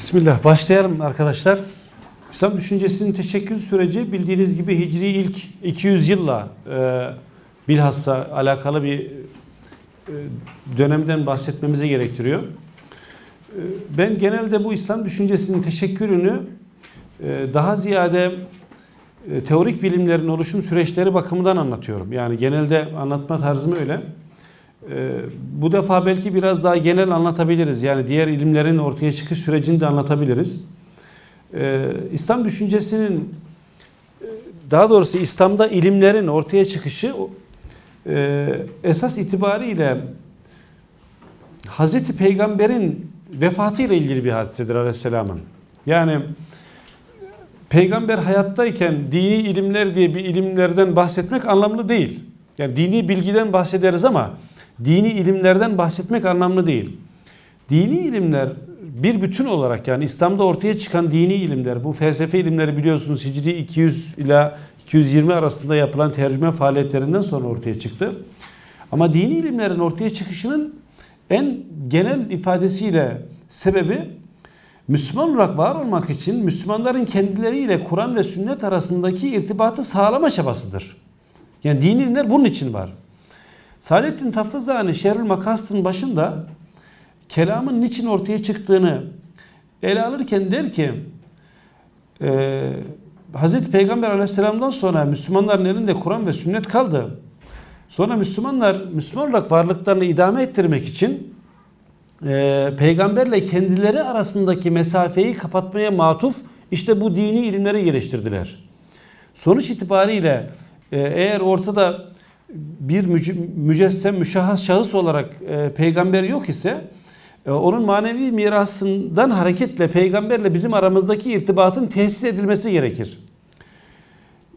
Bismillah başlayalım arkadaşlar. İslam düşüncesinin teşekkül süreci bildiğiniz gibi Hicri ilk 200 yılla e, bilhassa alakalı bir e, dönemden bahsetmemizi gerektiriyor. E, ben genelde bu İslam düşüncesinin teşekkürünü e, daha ziyade e, teorik bilimlerin oluşum süreçleri bakımından anlatıyorum. Yani genelde anlatma tarzım öyle. Ee, bu defa belki biraz daha genel anlatabiliriz. Yani diğer ilimlerin ortaya çıkış sürecini de anlatabiliriz. Ee, İslam düşüncesinin e, daha doğrusu İslam'da ilimlerin ortaya çıkışı e, esas itibariyle Hazreti Peygamber'in vefatı ile ilgili bir hadisedir Aleyhisselam'ın. Yani peygamber hayattayken dini ilimler diye bir ilimlerden bahsetmek anlamlı değil. Yani dini bilgiden bahsederiz ama dini ilimlerden bahsetmek anlamlı değil. Dini ilimler bir bütün olarak yani İslam'da ortaya çıkan dini ilimler, bu felsefe ilimleri biliyorsunuz Hicri 200 ila 220 arasında yapılan tercüme faaliyetlerinden sonra ortaya çıktı. Ama dini ilimlerin ortaya çıkışının en genel ifadesiyle sebebi Müslüman olarak var olmak için Müslümanların kendileriyle Kur'an ve sünnet arasındaki irtibatı sağlama çabasıdır. Yani dini ilimler bunun için var. Saadettin Taftazani Şerül Makas'ın başında kelamın niçin ortaya çıktığını ele alırken der ki e, Hz. Peygamber aleyhisselamdan sonra Müslümanların elinde Kur'an ve sünnet kaldı. Sonra Müslümanlar Müslüman olarak varlıklarını idame ettirmek için e, peygamberle kendileri arasındaki mesafeyi kapatmaya matuf işte bu dini ilimleri geliştirdiler. Sonuç itibariyle e, eğer ortada bir mücessem müşahhas şahıs olarak e, peygamber yok ise e, onun manevi mirasından hareketle peygamberle bizim aramızdaki irtibatın tesis edilmesi gerekir.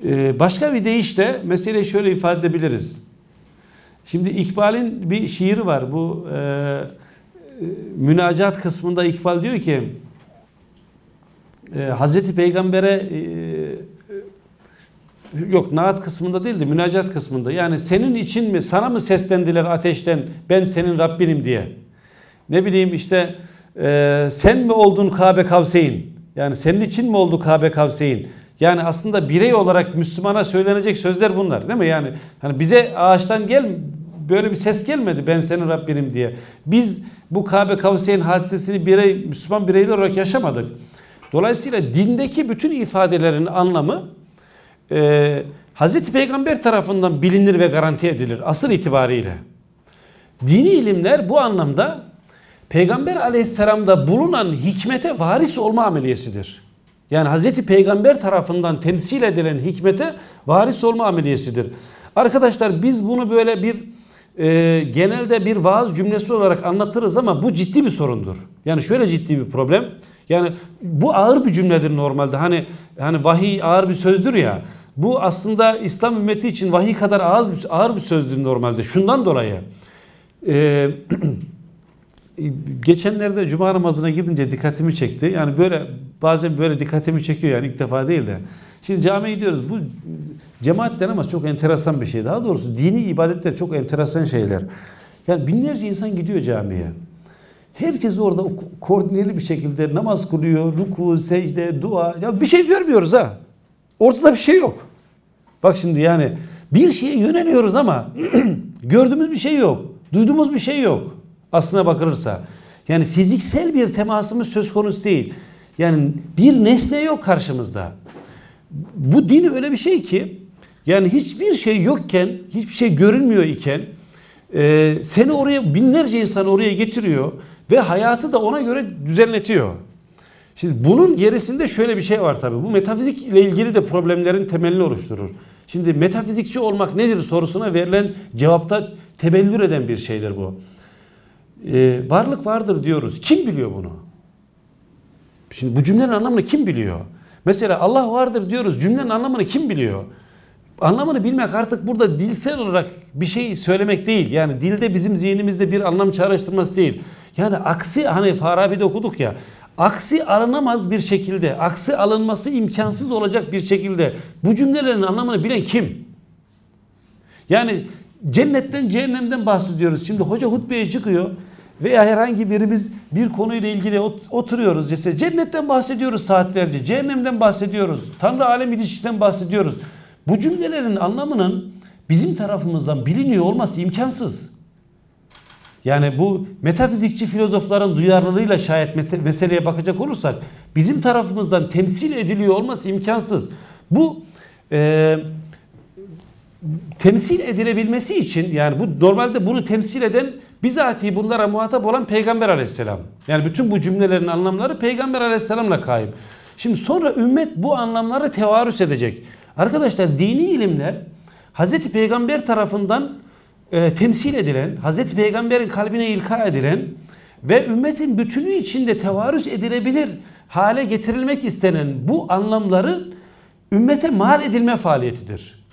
E, başka bir deyişle meseleyi şöyle ifade edebiliriz. Şimdi İkbal'in bir şiiri var. Bu e, e münacat kısmında İkbal diyor ki e, Hazreti Peygamber'e e, yok naat kısmında değildi, münacat kısmında. Yani senin için mi sana mı seslendiler ateşten ben senin Rabbinim diye. Ne bileyim işte e, sen mi oldun Kabe Kavseyn? Yani senin için mi oldu Kabe Kavseyn? Yani aslında birey olarak Müslümana söylenecek sözler bunlar değil mi? Yani hani bize ağaçtan gel böyle bir ses gelmedi ben senin Rabbinim diye. Biz bu Kabe Kavseyn hadisesini birey, Müslüman bireyler olarak yaşamadık. Dolayısıyla dindeki bütün ifadelerin anlamı e, ee, Hz. Peygamber tarafından bilinir ve garanti edilir asıl itibariyle. Dini ilimler bu anlamda Peygamber aleyhisselamda bulunan hikmete varis olma ameliyesidir. Yani Hazreti Peygamber tarafından temsil edilen hikmete varis olma ameliyesidir. Arkadaşlar biz bunu böyle bir e, genelde bir vaaz cümlesi olarak anlatırız ama bu ciddi bir sorundur. Yani şöyle ciddi bir problem. Yani bu ağır bir cümledir normalde. Hani hani vahiy ağır bir sözdür ya. Bu aslında İslam ümmeti için vahiy kadar ağır bir, ağır bir sözdür normalde. Şundan dolayı. E, geçenlerde cuma namazına gidince dikkatimi çekti. Yani böyle bazen böyle dikkatimi çekiyor yani ilk defa değil de. Şimdi camiye gidiyoruz. Bu cemaat ama çok enteresan bir şey. Daha doğrusu dini ibadetler çok enteresan şeyler. Yani binlerce insan gidiyor camiye. Herkes orada koordineli bir şekilde namaz kılıyor, ruku, secde, dua. Ya bir şey görmüyoruz ha. Ortada bir şey yok. Bak şimdi yani bir şeye yöneliyoruz ama gördüğümüz bir şey yok. Duyduğumuz bir şey yok. Aslına bakılırsa. Yani fiziksel bir temasımız söz konusu değil. Yani bir nesne yok karşımızda. Bu din öyle bir şey ki yani hiçbir şey yokken, hiçbir şey görünmüyor iken e, seni oraya binlerce insanı oraya getiriyor ve hayatı da ona göre düzenletiyor. Şimdi bunun gerisinde şöyle bir şey var tabii. Bu metafizik ile ilgili de problemlerin temelini oluşturur. Şimdi metafizikçi olmak nedir sorusuna verilen cevapta tebellür eden bir şeydir bu. Ee, varlık vardır diyoruz. Kim biliyor bunu? Şimdi bu cümlenin anlamını kim biliyor? Mesela Allah vardır diyoruz. Cümlenin anlamını kim biliyor? Anlamını bilmek artık burada dilsel olarak bir şey söylemek değil. Yani dilde bizim zihnimizde bir anlam çağrıştırması değil. Yani aksi hani Farabi'de okuduk ya aksi alınamaz bir şekilde, aksi alınması imkansız olacak bir şekilde bu cümlelerin anlamını bilen kim? Yani cennetten cehennemden bahsediyoruz. Şimdi hoca hutbeye çıkıyor veya herhangi birimiz bir konuyla ilgili oturuyoruz. Mesela cennetten bahsediyoruz saatlerce, cehennemden bahsediyoruz, Tanrı alem ilişkisinden bahsediyoruz. Bu cümlelerin anlamının bizim tarafımızdan biliniyor olması imkansız. Yani bu metafizikçi filozofların duyarlılığıyla şayet meseleye bakacak olursak bizim tarafımızdan temsil ediliyor olması imkansız. Bu e, temsil edilebilmesi için yani bu normalde bunu temsil eden bizatihi bunlara muhatap olan Peygamber aleyhisselam. Yani bütün bu cümlelerin anlamları Peygamber aleyhisselamla kaim. Şimdi sonra ümmet bu anlamları tevarüs edecek. Arkadaşlar dini ilimler Hazreti Peygamber tarafından e, temsil edilen, Hazreti Peygamber'in kalbine ilka edilen ve ümmetin bütünü içinde tevarüz edilebilir hale getirilmek istenen bu anlamların ümmete mal edilme faaliyetidir.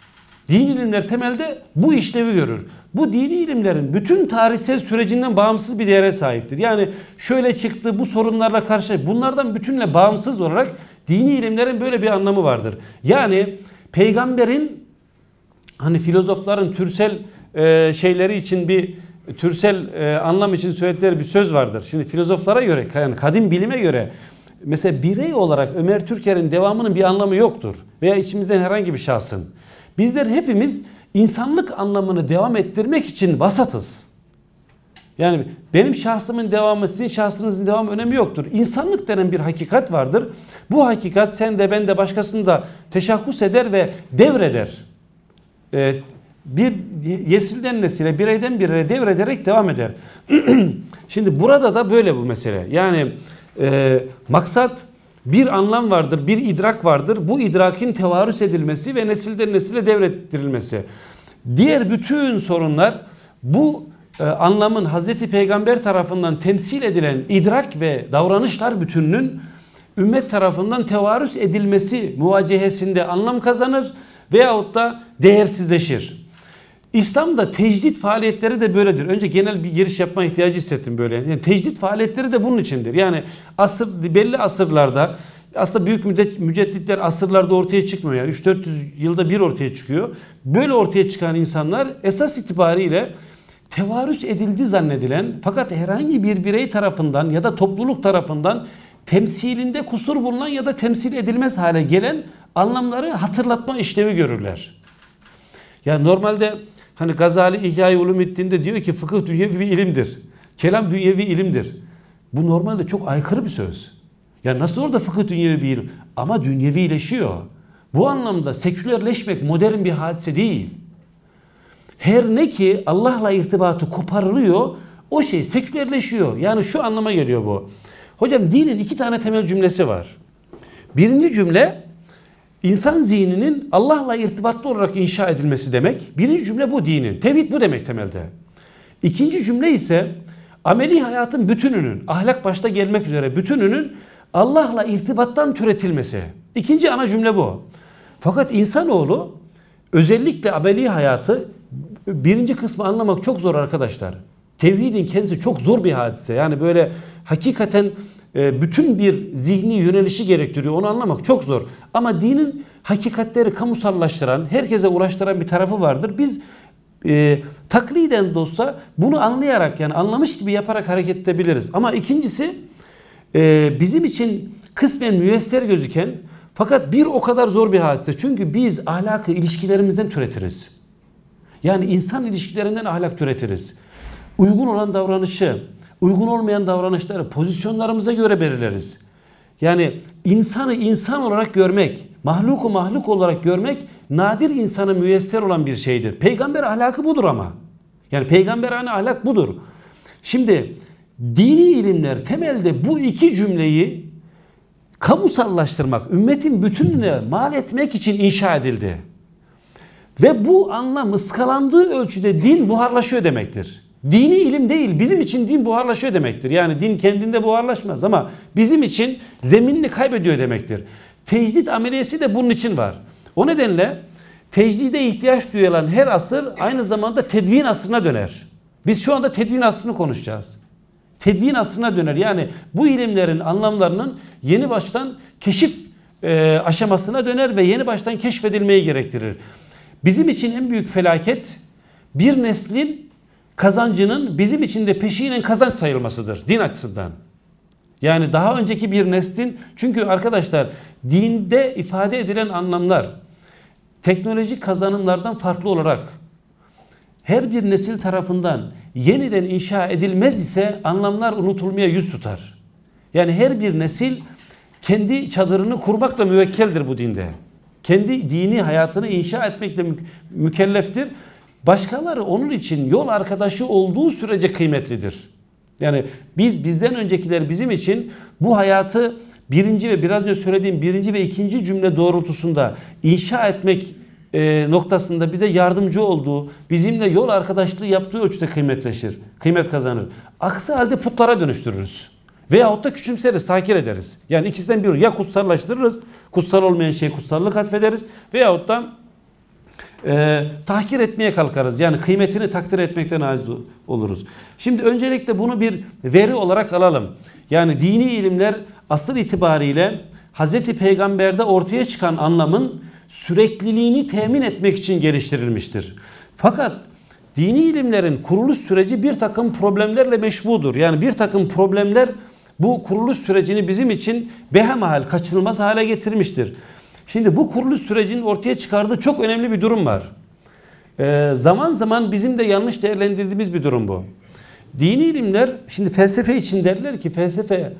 Din ilimler temelde bu işlevi görür. Bu dini ilimlerin bütün tarihsel sürecinden bağımsız bir değere sahiptir. Yani şöyle çıktı bu sorunlarla karşı bunlardan bütünle bağımsız olarak dini ilimlerin böyle bir anlamı vardır. Yani peygamberin hani filozofların türsel e, şeyleri için bir türsel e, anlam için söyledikleri bir söz vardır. Şimdi filozoflara göre yani kadim bilime göre mesela birey olarak Ömer Türker'in devamının bir anlamı yoktur. Veya içimizden herhangi bir şahsın. Bizler hepimiz insanlık anlamını devam ettirmek için vasatız. Yani benim şahsımın devamı sizin şahsınızın devamı önemi yoktur. İnsanlık denen bir hakikat vardır. Bu hakikat sen de ben de başkasını da teşahhus eder ve devreder. Ee, bir yesilden nesile, bireyden bireye devrederek devam eder. Şimdi burada da böyle bu mesele. Yani e, maksat bir anlam vardır, bir idrak vardır. Bu idrakin tevarüs edilmesi ve nesilden nesile devrettirilmesi. Diğer bütün sorunlar bu e, anlamın Hazreti Peygamber tarafından temsil edilen idrak ve davranışlar bütününün ümmet tarafından tevarüs edilmesi muvacehesinde anlam kazanır veyahut da değersizleşir. İslam'da tecdit faaliyetleri de böyledir. Önce genel bir giriş yapma ihtiyacı hissettim böyle. Yani tecdit faaliyetleri de bunun içindir. Yani asır, belli asırlarda aslında büyük müddet, mücedditler asırlarda ortaya çıkmıyor. Yani 3-400 yılda bir ortaya çıkıyor. Böyle ortaya çıkan insanlar esas itibariyle tevarüs edildi zannedilen fakat herhangi bir birey tarafından ya da topluluk tarafından temsilinde kusur bulunan ya da temsil edilmez hale gelen anlamları hatırlatma işlevi görürler. Yani normalde Hani Gazali İhya-i Ulumiddin'de diyor ki fıkıh dünyevi bir ilimdir. Kelam dünyevi ilimdir. Bu normalde çok aykırı bir söz. Ya nasıl orada fıkıh dünyevi bir ilim? Ama dünyevileşiyor. Bu anlamda sekülerleşmek modern bir hadise değil. Her ne ki Allah'la irtibatı koparılıyor, o şey sekülerleşiyor. Yani şu anlama geliyor bu. Hocam dinin iki tane temel cümlesi var. Birinci cümle İnsan zihninin Allah'la irtibatlı olarak inşa edilmesi demek. Birinci cümle bu dinin. Tevhid bu demek temelde. İkinci cümle ise ameli hayatın bütününün, ahlak başta gelmek üzere bütününün Allah'la irtibattan türetilmesi. İkinci ana cümle bu. Fakat insanoğlu özellikle ameli hayatı birinci kısmı anlamak çok zor arkadaşlar. Tevhidin kendisi çok zor bir hadise. Yani böyle hakikaten e, bütün bir zihni yönelişi gerektiriyor. Onu anlamak çok zor. Ama dinin hakikatleri kamusallaştıran, herkese ulaştıran bir tarafı vardır. Biz e, takliden de olsa bunu anlayarak yani anlamış gibi yaparak hareket edebiliriz. Ama ikincisi e, bizim için kısmen müyesser gözüken fakat bir o kadar zor bir hadise. Çünkü biz ahlakı ilişkilerimizden türetiriz. Yani insan ilişkilerinden ahlak türetiriz. Uygun olan davranışı, uygun olmayan davranışları pozisyonlarımıza göre belirleriz. Yani insanı insan olarak görmek, mahluku mahluk olarak görmek nadir insana müyesser olan bir şeydir. Peygamber ahlakı budur ama. Yani peygamber hani ahlak budur. Şimdi dini ilimler temelde bu iki cümleyi kamusallaştırmak, ümmetin bütününe mal etmek için inşa edildi. Ve bu anlam ıskalandığı ölçüde din buharlaşıyor demektir. Dini ilim değil. Bizim için din buharlaşıyor demektir. Yani din kendinde buharlaşmaz ama bizim için zeminini kaybediyor demektir. Tecdit ameliyesi de bunun için var. O nedenle tecdide ihtiyaç duyulan her asır aynı zamanda tedvin asrına döner. Biz şu anda tedvin asrını konuşacağız. Tedvin asrına döner. Yani bu ilimlerin anlamlarının yeni baştan keşif e, aşamasına döner ve yeni baştan keşfedilmeyi gerektirir. Bizim için en büyük felaket bir neslin kazancının bizim için de peşinen kazanç sayılmasıdır din açısından. Yani daha önceki bir neslin çünkü arkadaşlar dinde ifade edilen anlamlar teknolojik kazanımlardan farklı olarak her bir nesil tarafından yeniden inşa edilmez ise anlamlar unutulmaya yüz tutar. Yani her bir nesil kendi çadırını kurmakla müvekkeldir bu dinde. Kendi dini hayatını inşa etmekle mükelleftir. Başkaları onun için yol arkadaşı olduğu sürece kıymetlidir. Yani biz bizden öncekiler bizim için bu hayatı birinci ve biraz önce söylediğim birinci ve ikinci cümle doğrultusunda inşa etmek e, noktasında bize yardımcı olduğu, bizimle yol arkadaşlığı yaptığı ölçüde kıymetleşir, kıymet kazanır. Aksi halde putlara dönüştürürüz. Veyahut da küçümseriz, takir ederiz. Yani ikisinden biri ya kutsallaştırırız, kutsal olmayan şeyi kutsallık atfederiz veyahut da e, tahkir etmeye kalkarız. Yani kıymetini takdir etmekten aciz oluruz. Şimdi öncelikle bunu bir veri olarak alalım. Yani dini ilimler asıl itibariyle Hz. Peygamber'de ortaya çıkan anlamın sürekliliğini temin etmek için geliştirilmiştir. Fakat dini ilimlerin kuruluş süreci bir takım problemlerle meşbudur. Yani bir takım problemler bu kuruluş sürecini bizim için behemahal kaçınılmaz hale getirmiştir. Şimdi bu kuruluş sürecinin ortaya çıkardığı çok önemli bir durum var. Ee, zaman zaman bizim de yanlış değerlendirdiğimiz bir durum bu. Dini ilimler, şimdi felsefe için derler ki felsefe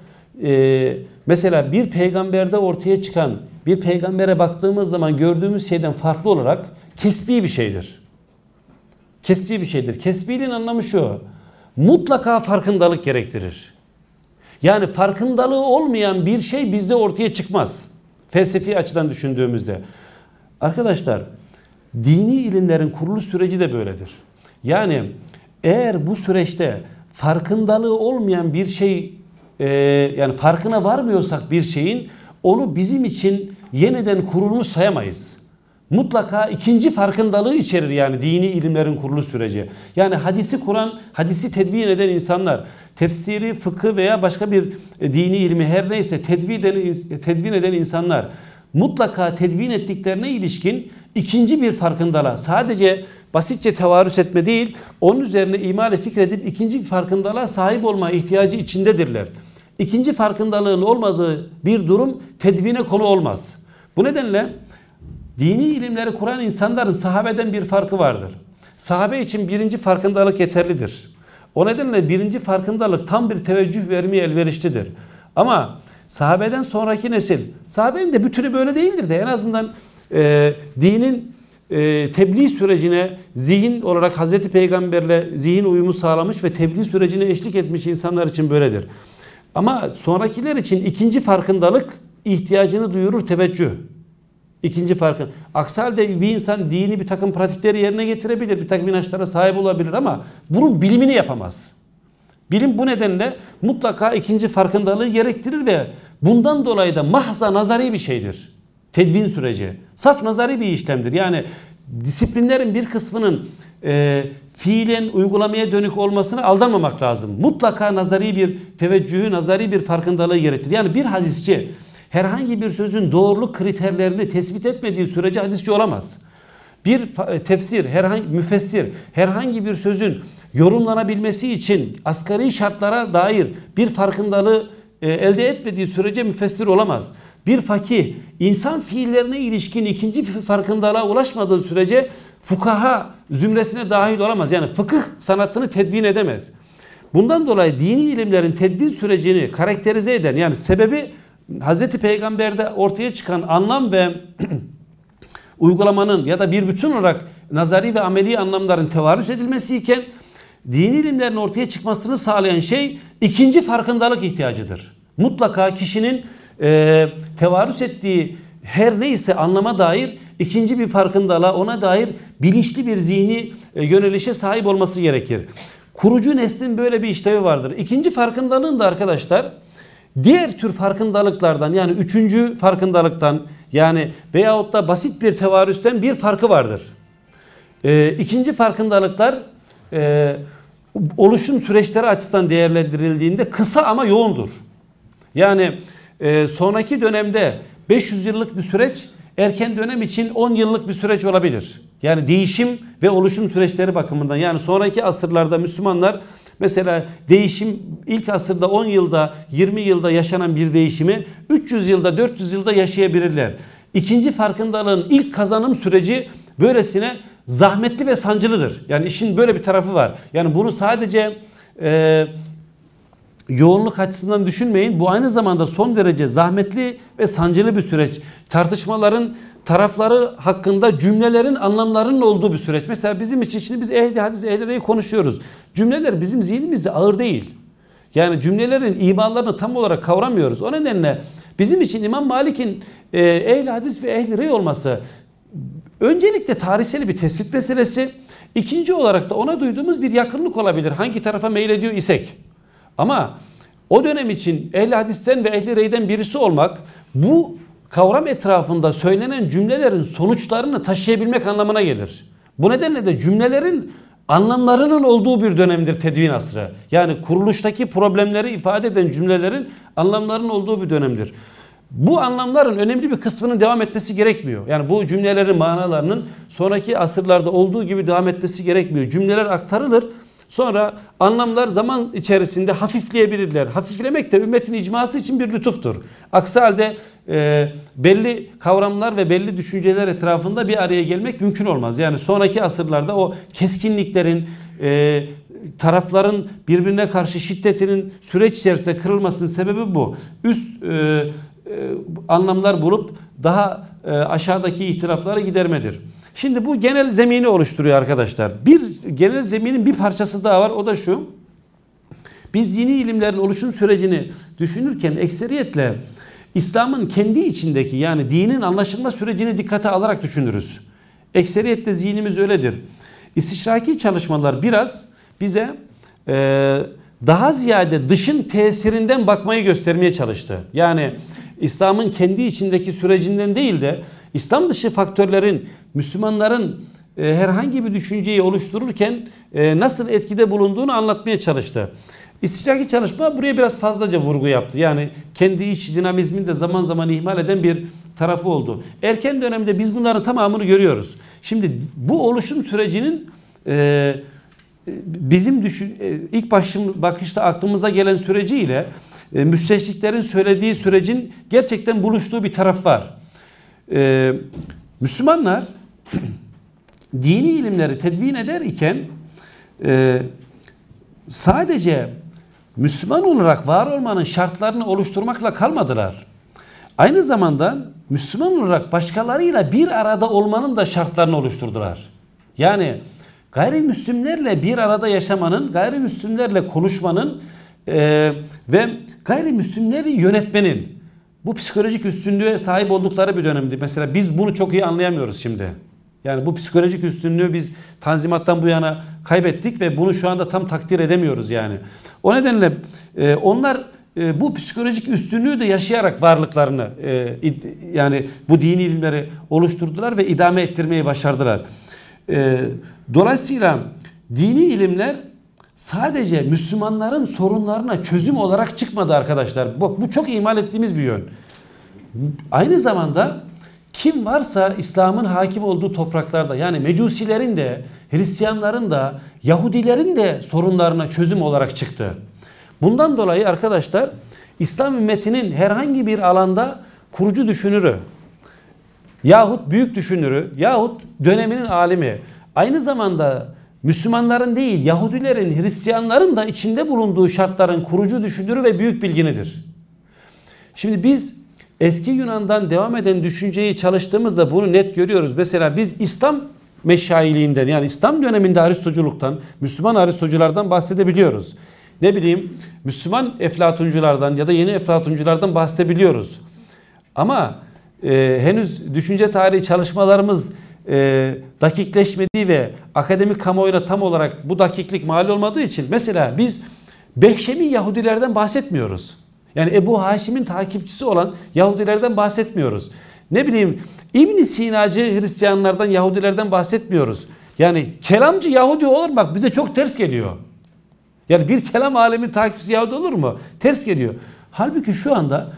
e, mesela bir peygamberde ortaya çıkan, bir peygambere baktığımız zaman gördüğümüz şeyden farklı olarak kesbi bir şeydir. Kesbi bir şeydir. Kesbiliğin anlamı şu, mutlaka farkındalık gerektirir. Yani farkındalığı olmayan bir şey bizde ortaya çıkmaz felsefi açıdan düşündüğümüzde. Arkadaşlar dini ilimlerin kuruluş süreci de böyledir. Yani eğer bu süreçte farkındalığı olmayan bir şey e, yani farkına varmıyorsak bir şeyin onu bizim için yeniden kurulmuş sayamayız mutlaka ikinci farkındalığı içerir yani dini ilimlerin kuruluş süreci. Yani hadisi kuran, hadisi tedvin eden insanlar, tefsiri, fıkı veya başka bir e, dini ilmi her neyse tedvin eden, tedvin eden insanlar mutlaka tedvin ettiklerine ilişkin ikinci bir farkındalığa sadece basitçe tevarüs etme değil onun üzerine imale fikredip ikinci bir farkındalığa sahip olma ihtiyacı içindedirler. İkinci farkındalığın olmadığı bir durum tedvine konu olmaz. Bu nedenle Dini ilimleri kuran insanların sahabeden bir farkı vardır. Sahabe için birinci farkındalık yeterlidir. O nedenle birinci farkındalık tam bir teveccüh vermeye elverişlidir. Ama sahabeden sonraki nesil, sahabenin de bütünü böyle değildir de en azından e, dinin e, tebliğ sürecine zihin olarak Hazreti Peygamberle zihin uyumu sağlamış ve tebliğ sürecine eşlik etmiş insanlar için böyledir. Ama sonrakiler için ikinci farkındalık ihtiyacını duyurur teveccüh. İkinci farkın. Aksi halde bir insan dini bir takım pratikleri yerine getirebilir. Bir takım inançlara sahip olabilir ama bunun bilimini yapamaz. Bilim bu nedenle mutlaka ikinci farkındalığı gerektirir ve bundan dolayı da mahza nazari bir şeydir. Tedvin süreci. Saf nazari bir işlemdir. Yani disiplinlerin bir kısmının e, fiilen uygulamaya dönük olmasına aldanmamak lazım. Mutlaka nazari bir teveccühü, nazari bir farkındalığı gerektirir. Yani bir hadisçi herhangi bir sözün doğruluk kriterlerini tespit etmediği sürece hadisçi olamaz. Bir e, tefsir, herhangi müfessir herhangi bir sözün yorumlanabilmesi için asgari şartlara dair bir farkındalığı e, elde etmediği sürece müfessir olamaz. Bir fakih insan fiillerine ilişkin ikinci bir farkındalığa ulaşmadığı sürece fukaha zümresine dahil olamaz. Yani fıkıh sanatını tedvin edemez. Bundan dolayı dini ilimlerin tedvin sürecini karakterize eden yani sebebi Hazreti Peygamber'de ortaya çıkan anlam ve uygulamanın ya da bir bütün olarak nazari ve ameli anlamların tevarüz edilmesi iken dini ilimlerin ortaya çıkmasını sağlayan şey ikinci farkındalık ihtiyacıdır. Mutlaka kişinin e, tevarüz ettiği her neyse anlama dair ikinci bir farkındalığa ona dair bilinçli bir zihni e, yönelişe sahip olması gerekir. Kurucu neslin böyle bir işlevi vardır. İkinci farkındalığın da arkadaşlar Diğer tür farkındalıklardan yani üçüncü farkındalıktan yani veyahut da basit bir tevarüsten bir farkı vardır. E, ikinci farkındalıklar e, oluşum süreçleri açısından değerlendirildiğinde kısa ama yoğundur. Yani e, sonraki dönemde 500 yıllık bir süreç erken dönem için 10 yıllık bir süreç olabilir. Yani değişim ve oluşum süreçleri bakımından yani sonraki asırlarda Müslümanlar Mesela değişim ilk asırda 10 yılda 20 yılda yaşanan bir değişimi 300 yılda 400 yılda yaşayabilirler. İkinci farkındalığın ilk kazanım süreci böylesine zahmetli ve sancılıdır. Yani işin böyle bir tarafı var. Yani bunu sadece e, yoğunluk açısından düşünmeyin. Bu aynı zamanda son derece zahmetli ve sancılı bir süreç. Tartışmaların tarafları hakkında cümlelerin anlamlarının olduğu bir süreç. Mesela bizim için şimdi biz ehli hadis ehli konuşuyoruz. Cümleler bizim zihnimizde ağır değil. Yani cümlelerin imanlarını tam olarak kavramıyoruz. O nedenle bizim için İmam Malik'in e, ehli hadis ve ehli rey olması öncelikle tarihsel bir tespit meselesi. İkinci olarak da ona duyduğumuz bir yakınlık olabilir. Hangi tarafa meylediyor isek. Ama o dönem için ehli hadisten ve ehli reyden birisi olmak bu kavram etrafında söylenen cümlelerin sonuçlarını taşıyabilmek anlamına gelir. Bu nedenle de cümlelerin anlamlarının olduğu bir dönemdir tedvin asrı. Yani kuruluştaki problemleri ifade eden cümlelerin anlamlarının olduğu bir dönemdir. Bu anlamların önemli bir kısmının devam etmesi gerekmiyor. Yani bu cümlelerin manalarının sonraki asırlarda olduğu gibi devam etmesi gerekmiyor. Cümleler aktarılır Sonra anlamlar zaman içerisinde hafifleyebilirler. Hafiflemek de ümmetin icması için bir lütuftur. Aksi halde e, belli kavramlar ve belli düşünceler etrafında bir araya gelmek mümkün olmaz. Yani sonraki asırlarda o keskinliklerin, e, tarafların birbirine karşı şiddetinin süreç içerisinde kırılmasının sebebi bu. Üst e, e, anlamlar bulup daha e, aşağıdaki ihtilafları gidermedir. Şimdi bu genel zemini oluşturuyor arkadaşlar. Bir genel zeminin bir parçası daha var o da şu. Biz dini ilimlerin oluşum sürecini düşünürken ekseriyetle İslam'ın kendi içindeki yani dinin anlaşılma sürecini dikkate alarak düşünürüz. Ekseriyette zihnimiz öyledir. İstişraki çalışmalar biraz bize e, daha ziyade dışın tesirinden bakmayı göstermeye çalıştı. Yani İslam'ın kendi içindeki sürecinden değil de İslam dışı faktörlerin Müslümanların e, herhangi bir düşünceyi oluştururken e, nasıl etkide bulunduğunu anlatmaya çalıştı. İstişaki çalışma buraya biraz fazlaca vurgu yaptı. Yani kendi iç dinamizmini de zaman zaman ihmal eden bir tarafı oldu. Erken dönemde biz bunların tamamını görüyoruz. Şimdi bu oluşum sürecinin e, bizim düşün, e, ilk başım, bakışta aklımıza gelen süreciyle e, müsteşriklerin söylediği sürecin gerçekten buluştuğu bir taraf var. E, Müslümanlar dini ilimleri tedvin eder iken e, sadece Müslüman olarak var olmanın şartlarını oluşturmakla kalmadılar. Aynı zamanda Müslüman olarak başkalarıyla bir arada olmanın da şartlarını oluşturdular. Yani gayrimüslimlerle bir arada yaşamanın, gayrimüslimlerle konuşmanın ee, ve gayrimüslimleri yönetmenin bu psikolojik üstünlüğe sahip oldukları bir dönemdi. Mesela biz bunu çok iyi anlayamıyoruz şimdi. Yani bu psikolojik üstünlüğü biz tanzimattan bu yana kaybettik ve bunu şu anda tam takdir edemiyoruz yani. O nedenle e, onlar e, bu psikolojik üstünlüğü de yaşayarak varlıklarını e, id, yani bu dini ilimleri oluşturdular ve idame ettirmeyi başardılar. E, dolayısıyla dini ilimler sadece Müslümanların sorunlarına çözüm olarak çıkmadı arkadaşlar. Bak bu çok ihmal ettiğimiz bir yön. Aynı zamanda kim varsa İslam'ın hakim olduğu topraklarda yani Mecusilerin de, Hristiyanların da, Yahudilerin de sorunlarına çözüm olarak çıktı. Bundan dolayı arkadaşlar İslam ümmetinin herhangi bir alanda kurucu düşünürü yahut büyük düşünürü yahut döneminin alimi aynı zamanda Müslümanların değil Yahudilerin, Hristiyanların da içinde bulunduğu şartların kurucu düşünürü ve büyük bilginidir. Şimdi biz eski Yunan'dan devam eden düşünceyi çalıştığımızda bunu net görüyoruz. Mesela biz İslam meşailiğinden yani İslam döneminde Aristoculuktan, Müslüman Aristoculardan bahsedebiliyoruz. Ne bileyim Müslüman Eflatunculardan ya da yeni Eflatunculardan bahsedebiliyoruz. Ama e, henüz düşünce tarihi çalışmalarımız e, dakikleşmediği ve akademik kamuoyuna tam olarak bu dakiklik mal olmadığı için mesela biz Behşemi Yahudilerden bahsetmiyoruz. Yani Ebu Haşim'in takipçisi olan Yahudilerden bahsetmiyoruz. Ne bileyim ibn Sinacı Hristiyanlardan, Yahudilerden bahsetmiyoruz. Yani kelamcı Yahudi olur bak bize çok ters geliyor. Yani bir kelam alemin takipçisi Yahudi olur mu? Ters geliyor. Halbuki şu anda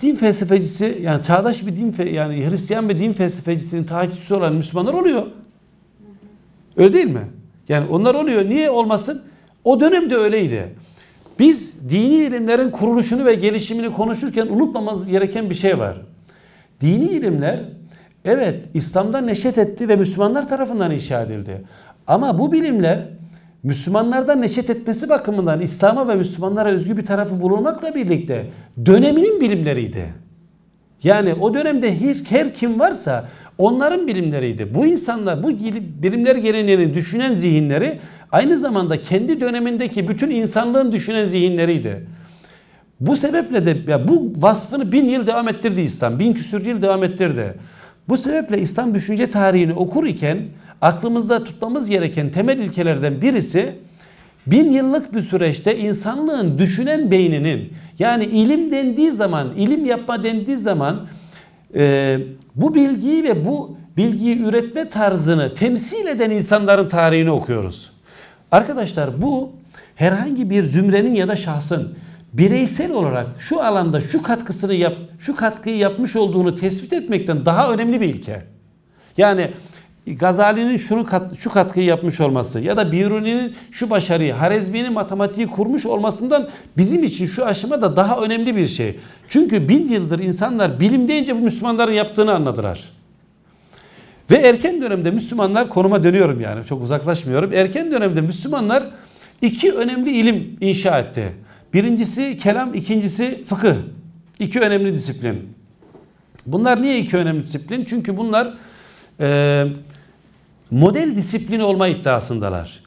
din felsefecisi yani çağdaş bir din fe, yani Hristiyan bir din felsefecisinin takipçisi olan Müslümanlar oluyor. Öyle değil mi? Yani onlar oluyor. Niye olmasın? O dönemde öyleydi. Biz dini ilimlerin kuruluşunu ve gelişimini konuşurken unutmamamız gereken bir şey var. Dini ilimler evet İslam'da neşet etti ve Müslümanlar tarafından inşa edildi. Ama bu bilimler Müslümanlardan neşet etmesi bakımından İslam'a ve Müslümanlara özgü bir tarafı bulunmakla birlikte döneminin bilimleriydi. Yani o dönemde her kim varsa onların bilimleriydi. Bu insanlar bu bilimler geleneğini düşünen zihinleri aynı zamanda kendi dönemindeki bütün insanlığın düşünen zihinleriydi. Bu sebeple de ya bu vasfını bin yıl devam ettirdi İslam. Bin küsür yıl devam ettirdi. Bu sebeple İslam düşünce tarihini okur iken aklımızda tutmamız gereken temel ilkelerden birisi bin yıllık bir süreçte insanlığın düşünen beyninin yani ilim dendiği zaman, ilim yapma dendiği zaman e, bu bilgiyi ve bu bilgiyi üretme tarzını temsil eden insanların tarihini okuyoruz. Arkadaşlar bu herhangi bir zümrenin ya da şahsın bireysel olarak şu alanda şu katkısını yap, şu katkıyı yapmış olduğunu tespit etmekten daha önemli bir ilke. Yani Gazali'nin şunu kat, şu katkıyı yapmış olması ya da Biruni'nin şu başarıyı, Harezmi'nin matematiği kurmuş olmasından bizim için şu aşama da daha önemli bir şey. Çünkü bin yıldır insanlar bilim deyince bu Müslümanların yaptığını anladılar. Ve erken dönemde Müslümanlar konuma dönüyorum yani çok uzaklaşmıyorum. Erken dönemde Müslümanlar iki önemli ilim inşa etti. Birincisi kelam, ikincisi fıkıh. İki önemli disiplin. Bunlar niye iki önemli disiplin? Çünkü bunlar e, model disiplin olma iddiasındalar.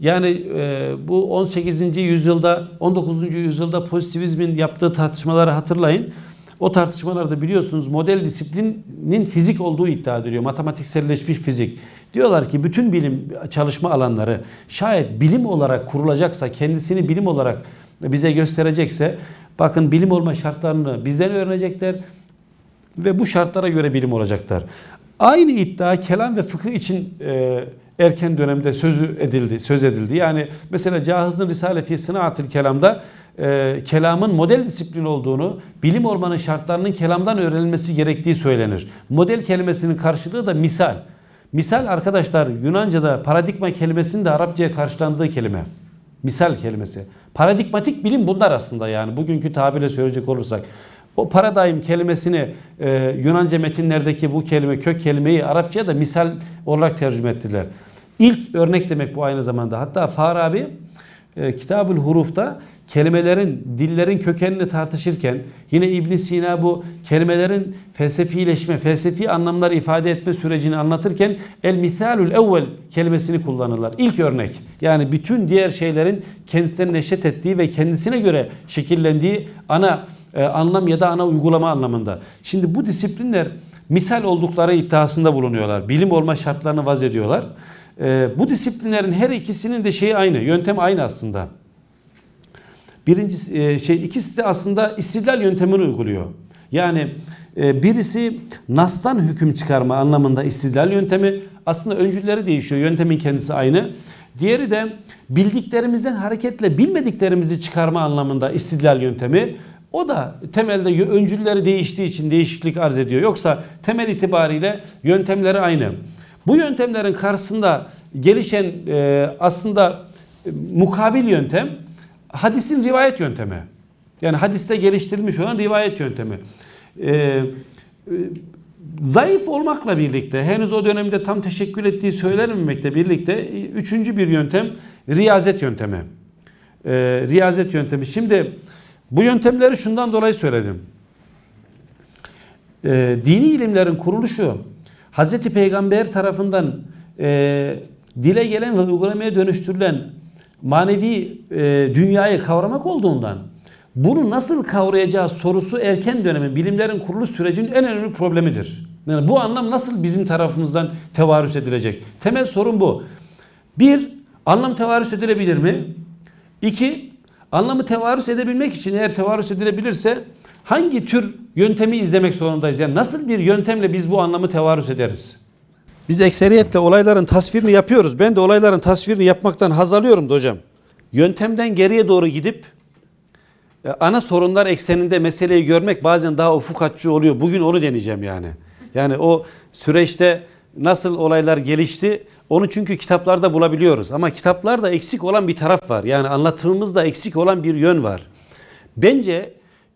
Yani e, bu 18. yüzyılda, 19. yüzyılda pozitivizmin yaptığı tartışmaları hatırlayın. O tartışmalarda biliyorsunuz model disiplinin fizik olduğu iddia ediliyor. Matematikselleşmiş fizik. Diyorlar ki bütün bilim çalışma alanları şayet bilim olarak kurulacaksa, kendisini bilim olarak bize gösterecekse bakın bilim olma şartlarını bizden öğrenecekler ve bu şartlara göre bilim olacaklar. Aynı iddia kelam ve fıkıh için e, erken dönemde sözü edildi, söz edildi. Yani mesela Cahız'ın Risale fi Sınaatil Kelam'da e, kelamın model disiplin olduğunu, bilim olmanın şartlarının kelamdan öğrenilmesi gerektiği söylenir. Model kelimesinin karşılığı da misal. Misal arkadaşlar Yunanca'da paradigma kelimesinin de Arapçaya karşılandığı kelime. Misal kelimesi. Paradigmatik bilim bunlar aslında yani bugünkü tabirle söyleyecek olursak. O paradigm kelimesini e, Yunanca metinlerdeki bu kelime, kök kelimeyi Arapçaya da misal olarak tercüme ettiler. İlk örnek demek bu aynı zamanda. Hatta Farabi e, kitab Huruf'ta kelimelerin, dillerin kökenini tartışırken yine ibn Sina bu kelimelerin felsefileşme, felsefi anlamlar ifade etme sürecini anlatırken el misalül evvel kelimesini kullanırlar. İlk örnek yani bütün diğer şeylerin kendisine neşet ettiği ve kendisine göre şekillendiği ana e, anlam ya da ana uygulama anlamında. Şimdi bu disiplinler misal oldukları iddiasında bulunuyorlar. Bilim olma şartlarını vaz ediyorlar. E, bu disiplinlerin her ikisinin de şeyi aynı, yöntem aynı aslında. Birinci e, şey ikisi de aslında istidlal yöntemini uyguluyor. Yani birisi nas'tan hüküm çıkarma anlamında istidlal yöntemi aslında öncülleri değişiyor. Yöntemin kendisi aynı. Diğeri de bildiklerimizden hareketle bilmediklerimizi çıkarma anlamında istidlal yöntemi. O da temelde öncülleri değiştiği için değişiklik arz ediyor. Yoksa temel itibariyle yöntemleri aynı. Bu yöntemlerin karşısında gelişen e, aslında e, mukabil yöntem hadisin rivayet yöntemi. Yani hadiste geliştirilmiş olan rivayet yöntemi. E, e, zayıf olmakla birlikte henüz o dönemde tam teşekkül ettiği söylenmemekle birlikte e, üçüncü bir yöntem riyazet yöntemi. E, riyazet yöntemi. Şimdi bu yöntemleri şundan dolayı söyledim. E, dini ilimlerin kuruluşu Hz. Peygamber tarafından e, dile gelen ve uygulamaya dönüştürülen manevi e, dünyayı kavramak olduğundan bunu nasıl kavrayacağı sorusu erken dönemin bilimlerin kuruluş sürecinin en önemli problemidir. Yani bu anlam nasıl bizim tarafımızdan tevarüs edilecek? Temel sorun bu. Bir, anlam tevarüs edilebilir mi? İki, Anlamı tevarüs edebilmek için eğer tevarüs edilebilirse hangi tür yöntemi izlemek zorundayız? Yani nasıl bir yöntemle biz bu anlamı tevarüs ederiz? Biz ekseriyetle olayların tasvirini yapıyoruz. Ben de olayların tasvirini yapmaktan haz alıyorum da hocam. Yöntemden geriye doğru gidip e, ana sorunlar ekseninde meseleyi görmek bazen daha ufuk açıcı oluyor. Bugün onu deneyeceğim yani. Yani o süreçte nasıl olaylar gelişti onu çünkü kitaplarda bulabiliyoruz ama kitaplarda eksik olan bir taraf var. Yani anlatımımızda eksik olan bir yön var. Bence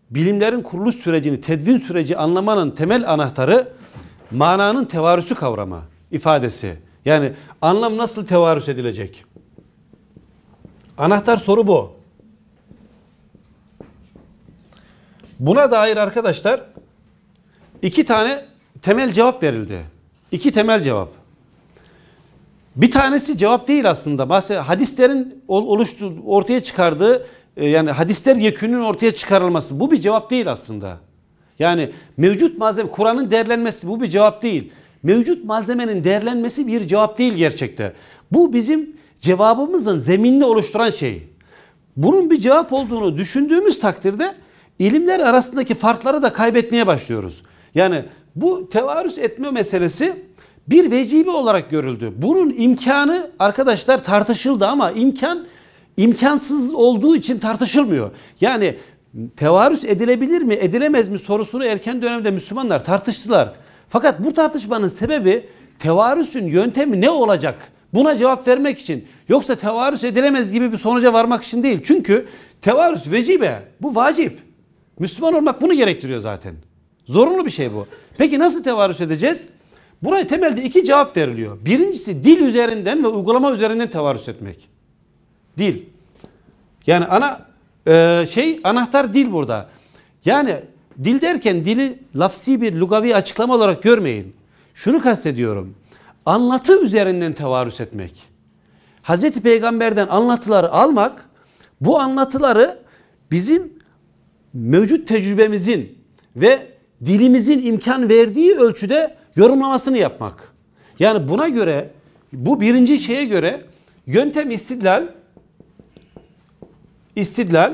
bilimlerin kuruluş sürecini, tedvin süreci anlamanın temel anahtarı mananın tevarüsü kavramı, ifadesi. Yani anlam nasıl tevarüs edilecek? Anahtar soru bu. Buna dair arkadaşlar iki tane temel cevap verildi. İki temel cevap. Bir tanesi cevap değil aslında. Bahse hadislerin oluştu ortaya çıkardığı e, yani hadisler yekünün ortaya çıkarılması bu bir cevap değil aslında. Yani mevcut malzeme Kur'an'ın değerlenmesi bu bir cevap değil. Mevcut malzemenin değerlenmesi bir cevap değil gerçekte. Bu bizim cevabımızın zeminini oluşturan şey. Bunun bir cevap olduğunu düşündüğümüz takdirde ilimler arasındaki farkları da kaybetmeye başlıyoruz. Yani bu tevarüs etme meselesi bir vecibi olarak görüldü. Bunun imkanı arkadaşlar tartışıldı ama imkan imkansız olduğu için tartışılmıyor. Yani tevarüs edilebilir mi edilemez mi sorusunu erken dönemde Müslümanlar tartıştılar. Fakat bu tartışmanın sebebi tevarüsün yöntemi ne olacak? Buna cevap vermek için yoksa tevarüs edilemez gibi bir sonuca varmak için değil. Çünkü tevarüs vecibe bu vacip. Müslüman olmak bunu gerektiriyor zaten. Zorunlu bir şey bu. Peki nasıl tevarüs edeceğiz? Buraya temelde iki cevap veriliyor. Birincisi dil üzerinden ve uygulama üzerinden tevarüz etmek. Dil. Yani ana e, şey anahtar dil burada. Yani dil derken dili lafsi bir lugavi açıklama olarak görmeyin. Şunu kastediyorum. Anlatı üzerinden tevarüz etmek. Hazreti Peygamber'den anlatıları almak, bu anlatıları bizim mevcut tecrübemizin ve dilimizin imkan verdiği ölçüde yorumlamasını yapmak. Yani buna göre bu birinci şeye göre yöntem istidlal istidlal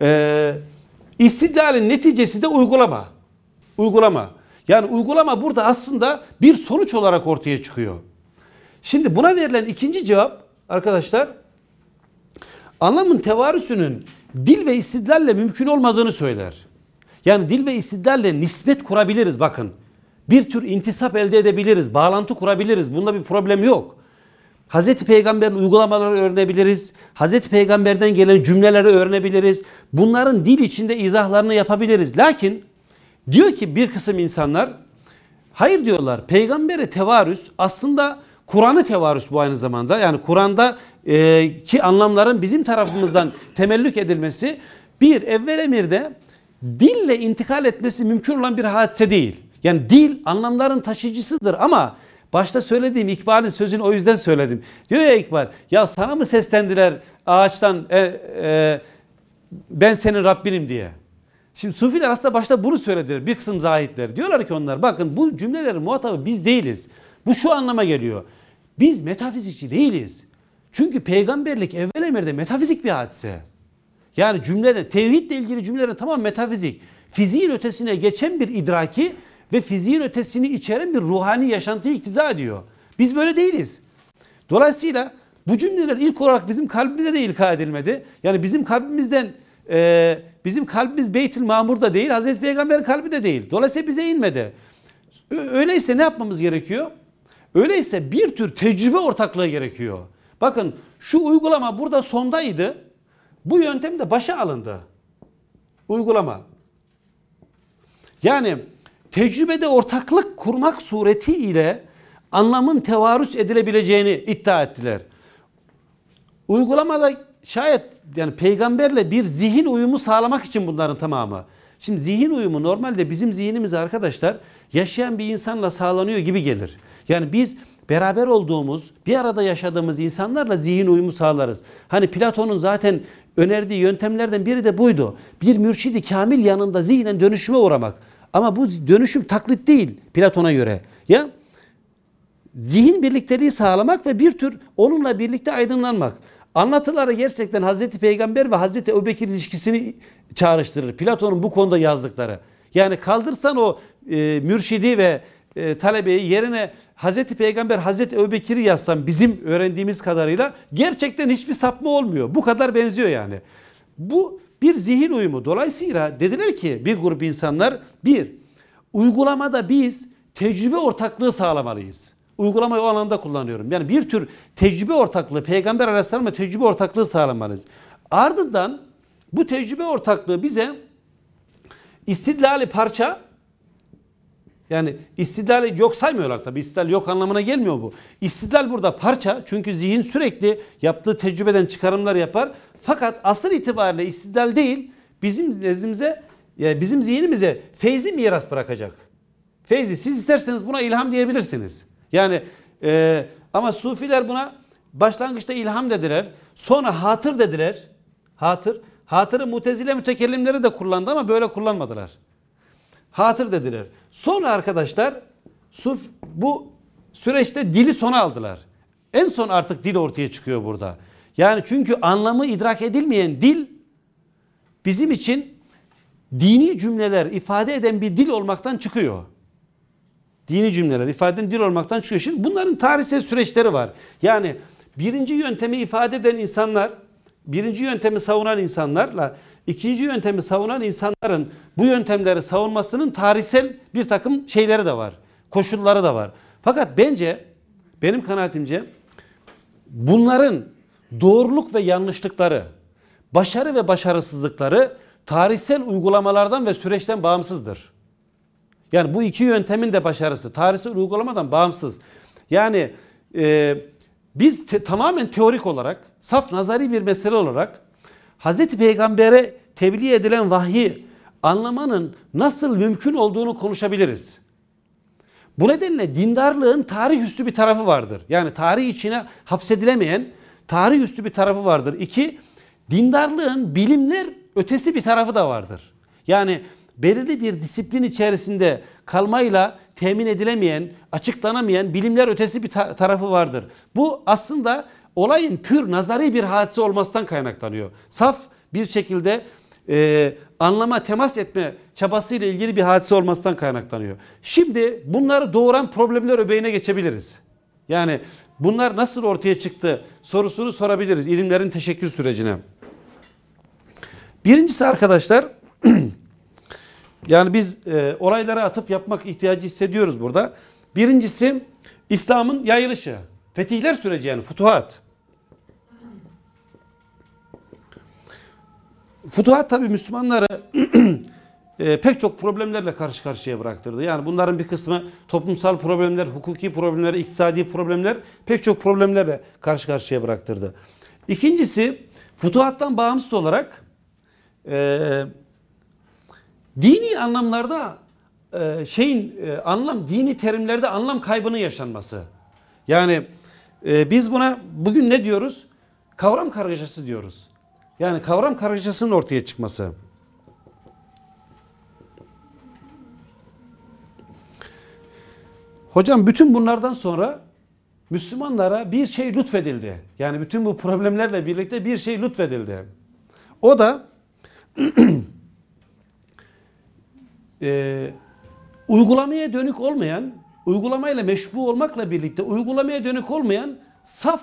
e, istidlalin neticesi de uygulama. Uygulama. Yani uygulama burada aslında bir sonuç olarak ortaya çıkıyor. Şimdi buna verilen ikinci cevap arkadaşlar anlamın tevarüsünün dil ve istidlalle mümkün olmadığını söyler. Yani dil ve istidlalle nispet kurabiliriz bakın. Bir tür intisap elde edebiliriz, bağlantı kurabiliriz. Bunda bir problem yok. Hazreti Peygamber'in uygulamalarını öğrenebiliriz. Hazreti Peygamber'den gelen cümleleri öğrenebiliriz. Bunların dil içinde izahlarını yapabiliriz. Lakin diyor ki bir kısım insanlar hayır diyorlar peygambere tevarüs aslında Kur'an'ı tevarüs bu aynı zamanda. Yani Kur'an'da e, ki anlamların bizim tarafımızdan temellük edilmesi bir evvel emirde dille intikal etmesi mümkün olan bir hadise değil. Yani dil anlamların taşıyıcısıdır ama başta söylediğim İkbal'in sözünü o yüzden söyledim. Diyor ya İkbal ya sana mı seslendiler ağaçtan e, e, ben senin Rabbinim diye. Şimdi Sufiler aslında başta bunu söylediler bir kısım zahitler. Diyorlar ki onlar bakın bu cümlelerin muhatabı biz değiliz. Bu şu anlama geliyor. Biz metafizikçi değiliz. Çünkü peygamberlik evvel emirde metafizik bir hadise. Yani cümlede tevhidle ilgili cümlede tamam metafizik. Fiziğin ötesine geçen bir idraki ve fiziğin ötesini içeren bir ruhani yaşantıyı iktiza ediyor. Biz böyle değiliz. Dolayısıyla bu cümleler ilk olarak bizim kalbimize de ilka edilmedi. Yani bizim kalbimizden e, bizim kalbimiz Beytül da değil, Hazreti Peygamber'in kalbi de değil. Dolayısıyla bize inmedi. Öyleyse ne yapmamız gerekiyor? Öyleyse bir tür tecrübe ortaklığı gerekiyor. Bakın şu uygulama burada sondaydı. Bu yöntem de başa alındı. Uygulama. Yani tecrübede ortaklık kurmak suretiyle anlamın tevarüs edilebileceğini iddia ettiler. Uygulamada şayet yani peygamberle bir zihin uyumu sağlamak için bunların tamamı. Şimdi zihin uyumu normalde bizim zihnimiz arkadaşlar yaşayan bir insanla sağlanıyor gibi gelir. Yani biz beraber olduğumuz, bir arada yaşadığımız insanlarla zihin uyumu sağlarız. Hani Platon'un zaten önerdiği yöntemlerden biri de buydu. Bir mürşidi kamil yanında zihnen dönüşüme uğramak. Ama bu dönüşüm taklit değil Platon'a göre. Ya zihin birlikteliği sağlamak ve bir tür onunla birlikte aydınlanmak. Anlatıları gerçekten Hazreti Peygamber ve Hazreti Ebubekir ilişkisini çağrıştırır. Platon'un bu konuda yazdıkları. Yani kaldırsan o e, mürşidi ve e, talebeyi yerine Hazreti Peygamber Hazreti Ebubekir'i yazsam bizim öğrendiğimiz kadarıyla gerçekten hiçbir sapma olmuyor. Bu kadar benziyor yani. Bu bir zihin uyumu. Dolayısıyla dediler ki bir grup insanlar bir uygulamada biz tecrübe ortaklığı sağlamalıyız. Uygulamayı o alanda kullanıyorum. Yani bir tür tecrübe ortaklığı, peygamber Arasında tecrübe ortaklığı sağlamalıyız. Ardından bu tecrübe ortaklığı bize istidlali parça yani istidlali yok saymıyorlar tabi. İstidlal yok anlamına gelmiyor bu. İstidlal burada parça. Çünkü zihin sürekli yaptığı tecrübeden çıkarımlar yapar. Fakat asıl itibariyle istidlal değil bizim nezdimize yani bizim zihnimize feyzi miras bırakacak. Feyzi siz isterseniz buna ilham diyebilirsiniz. Yani e, ama sufiler buna başlangıçta ilham dediler. Sonra hatır dediler. Hatır. Hatırı mutezile mütekellimleri de kullandı ama böyle kullanmadılar. Hatır dediler. Sonra arkadaşlar suf bu süreçte dili sona aldılar. En son artık dil ortaya çıkıyor burada. Yani çünkü anlamı idrak edilmeyen dil bizim için dini cümleler ifade eden bir dil olmaktan çıkıyor. Dini cümleler ifade eden dil olmaktan çıkıyor. Şimdi bunların tarihsel süreçleri var. Yani birinci yöntemi ifade eden insanlar, birinci yöntemi savunan insanlarla İkinci yöntemi savunan insanların bu yöntemleri savunmasının tarihsel bir takım şeyleri de var. Koşulları da var. Fakat bence benim kanaatimce bunların doğruluk ve yanlışlıkları, başarı ve başarısızlıkları tarihsel uygulamalardan ve süreçten bağımsızdır. Yani bu iki yöntemin de başarısı tarihsel uygulamadan bağımsız. Yani e, biz te, tamamen teorik olarak, saf nazari bir mesele olarak Hazreti Peygamber'e tebliğ edilen vahyi anlamanın nasıl mümkün olduğunu konuşabiliriz. Bu nedenle dindarlığın tarih üstü bir tarafı vardır. Yani tarih içine hapsedilemeyen tarih üstü bir tarafı vardır. İki, dindarlığın bilimler ötesi bir tarafı da vardır. Yani belirli bir disiplin içerisinde kalmayla temin edilemeyen, açıklanamayan bilimler ötesi bir ta tarafı vardır. Bu aslında olayın pür nazari bir hadise olmasından kaynaklanıyor. Saf bir şekilde e, anlama temas etme çabasıyla ilgili bir hadise olmasından kaynaklanıyor. Şimdi bunları doğuran problemler öbeğine geçebiliriz. Yani bunlar nasıl ortaya çıktı sorusunu sorabiliriz ilimlerin teşekkül sürecine. Birincisi arkadaşlar yani biz e, olaylara atıp yapmak ihtiyacı hissediyoruz burada. Birincisi İslam'ın yayılışı. Fetihler süreci yani futuhat. Futuhat tabi Müslümanları e, pek çok problemlerle karşı karşıya bıraktırdı. Yani bunların bir kısmı toplumsal problemler, hukuki problemler, iktisadi problemler pek çok problemlerle karşı karşıya bıraktırdı. İkincisi futuhattan bağımsız olarak e, dini anlamlarda e, şeyin e, anlam dini terimlerde anlam kaybının yaşanması. Yani e, biz buna bugün ne diyoruz? Kavram kargaşası diyoruz. Yani kavram kargaşasının ortaya çıkması. Hocam bütün bunlardan sonra Müslümanlara bir şey lütfedildi. Yani bütün bu problemlerle birlikte bir şey lütfedildi. O da e, uygulamaya dönük olmayan uygulamayla meşbu olmakla birlikte uygulamaya dönük olmayan saf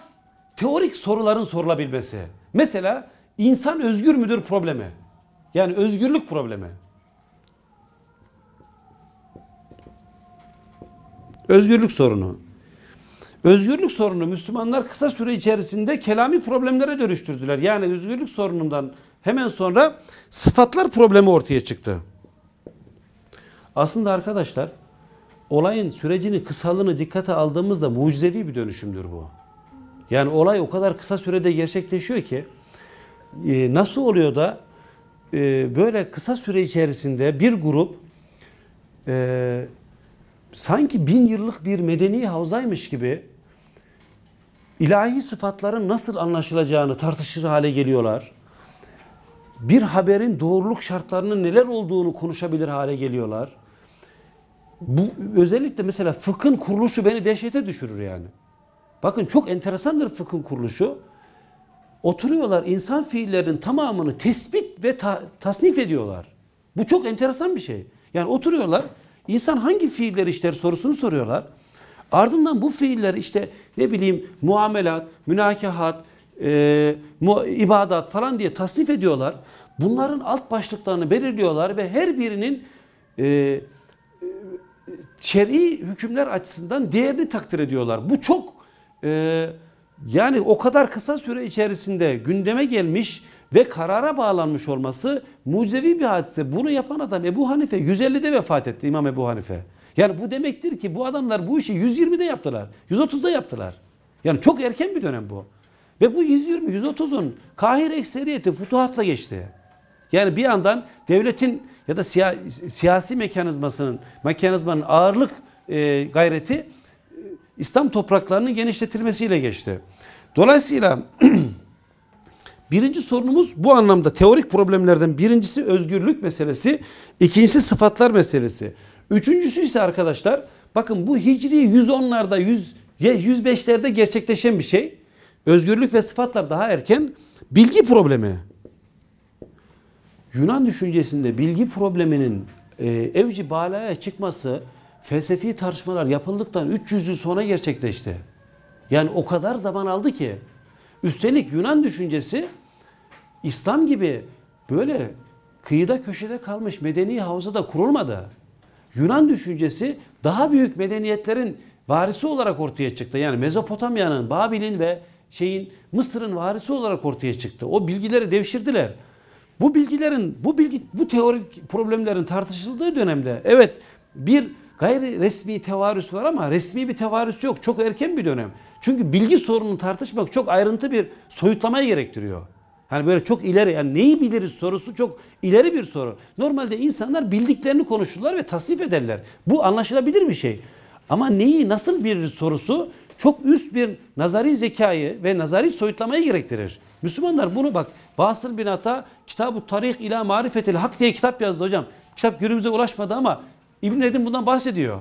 teorik soruların sorulabilmesi. Mesela insan özgür müdür problemi. Yani özgürlük problemi. Özgürlük sorunu. Özgürlük sorunu Müslümanlar kısa süre içerisinde kelami problemlere dönüştürdüler. Yani özgürlük sorunundan hemen sonra sıfatlar problemi ortaya çıktı. Aslında arkadaşlar olayın sürecini, kısalığını dikkate aldığımızda mucizevi bir dönüşümdür bu. Yani olay o kadar kısa sürede gerçekleşiyor ki e, nasıl oluyor da e, böyle kısa süre içerisinde bir grup e, sanki bin yıllık bir medeni havzaymış gibi ilahi sıfatların nasıl anlaşılacağını tartışır hale geliyorlar. Bir haberin doğruluk şartlarının neler olduğunu konuşabilir hale geliyorlar. Bu özellikle mesela fıkhın kuruluşu beni dehşete düşürür yani. Bakın çok enteresandır fıkhın kuruluşu. Oturuyorlar insan fiillerinin tamamını tespit ve ta tasnif ediyorlar. Bu çok enteresan bir şey. Yani oturuyorlar insan hangi fiiller işler sorusunu soruyorlar. Ardından bu fiiller işte ne bileyim muamelat, münakahat, e, mu, ibadat falan diye tasnif ediyorlar. Bunların alt başlıklarını belirliyorlar ve her birinin e, şer'i hükümler açısından değerini takdir ediyorlar. Bu çok e, yani o kadar kısa süre içerisinde gündeme gelmiş ve karara bağlanmış olması mucizevi bir hadise. Bunu yapan adam Ebu Hanife 150'de vefat etti İmam Ebu Hanife. Yani bu demektir ki bu adamlar bu işi 120'de yaptılar. 130'da yaptılar. Yani çok erken bir dönem bu. Ve bu 120, 130'un Kahire ekseriyeti futuhatla geçti. Yani bir yandan devletin ya da siya, siyasi mekanizmasının mekanizmanın ağırlık e, gayreti e, İslam topraklarının genişletilmesiyle geçti. Dolayısıyla birinci sorunumuz bu anlamda teorik problemlerden birincisi özgürlük meselesi, ikincisi sıfatlar meselesi. Üçüncüsü ise arkadaşlar bakın bu hicri 110'larda 100 105'lerde gerçekleşen bir şey. Özgürlük ve sıfatlar daha erken bilgi problemi. Yunan düşüncesinde bilgi probleminin e, evci balaya çıkması felsefi tartışmalar yapıldıktan 300 yıl sonra gerçekleşti. Yani o kadar zaman aldı ki. Üstelik Yunan düşüncesi İslam gibi böyle kıyıda köşede kalmış medeni havzada kurulmadı. Yunan düşüncesi daha büyük medeniyetlerin varisi olarak ortaya çıktı. Yani Mezopotamya'nın, Babil'in ve şeyin Mısır'ın varisi olarak ortaya çıktı. O bilgileri devşirdiler. Bu bilgilerin, bu bilgi, bu teorik problemlerin tartışıldığı dönemde evet bir gayri resmi tevarüs var ama resmi bir tevarüs yok. Çok erken bir dönem. Çünkü bilgi sorunu tartışmak çok ayrıntı bir soyutlamaya gerektiriyor. Hani böyle çok ileri yani neyi biliriz sorusu çok ileri bir soru. Normalde insanlar bildiklerini konuşurlar ve tasnif ederler. Bu anlaşılabilir bir şey. Ama neyi nasıl biliriz sorusu çok üst bir nazari zekayı ve nazari soyutlamayı gerektirir. Müslümanlar bunu bak Vasıl bin Ata Kitab-ı Tarih ila Marifetil Hak diye kitap yazdı hocam. Kitap günümüze ulaşmadı ama İbn Nedim bundan bahsediyor.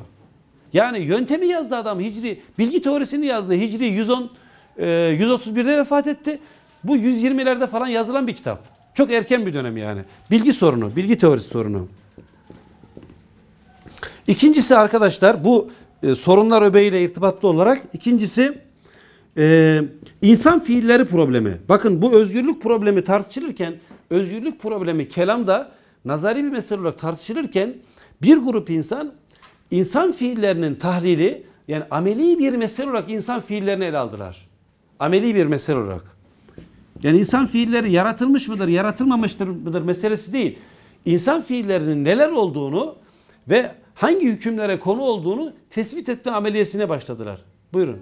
Yani yöntemi yazdı adam Hicri. Bilgi teorisini yazdı. Hicri 110 e, 131'de vefat etti. Bu 120'lerde falan yazılan bir kitap. Çok erken bir dönem yani. Bilgi sorunu, bilgi teorisi sorunu. İkincisi arkadaşlar bu e, sorunlar öbeğiyle irtibatlı olarak ikincisi ee, insan fiilleri problemi. Bakın bu özgürlük problemi tartışılırken özgürlük problemi kelamda nazari bir mesele olarak tartışılırken bir grup insan insan fiillerinin tahlili yani ameli bir mesele olarak insan fiillerini ele aldılar. Ameli bir mesele olarak. Yani insan fiilleri yaratılmış mıdır, yaratılmamıştır mıdır meselesi değil. İnsan fiillerinin neler olduğunu ve hangi hükümlere konu olduğunu tespit etme ameliyesine başladılar. Buyurun.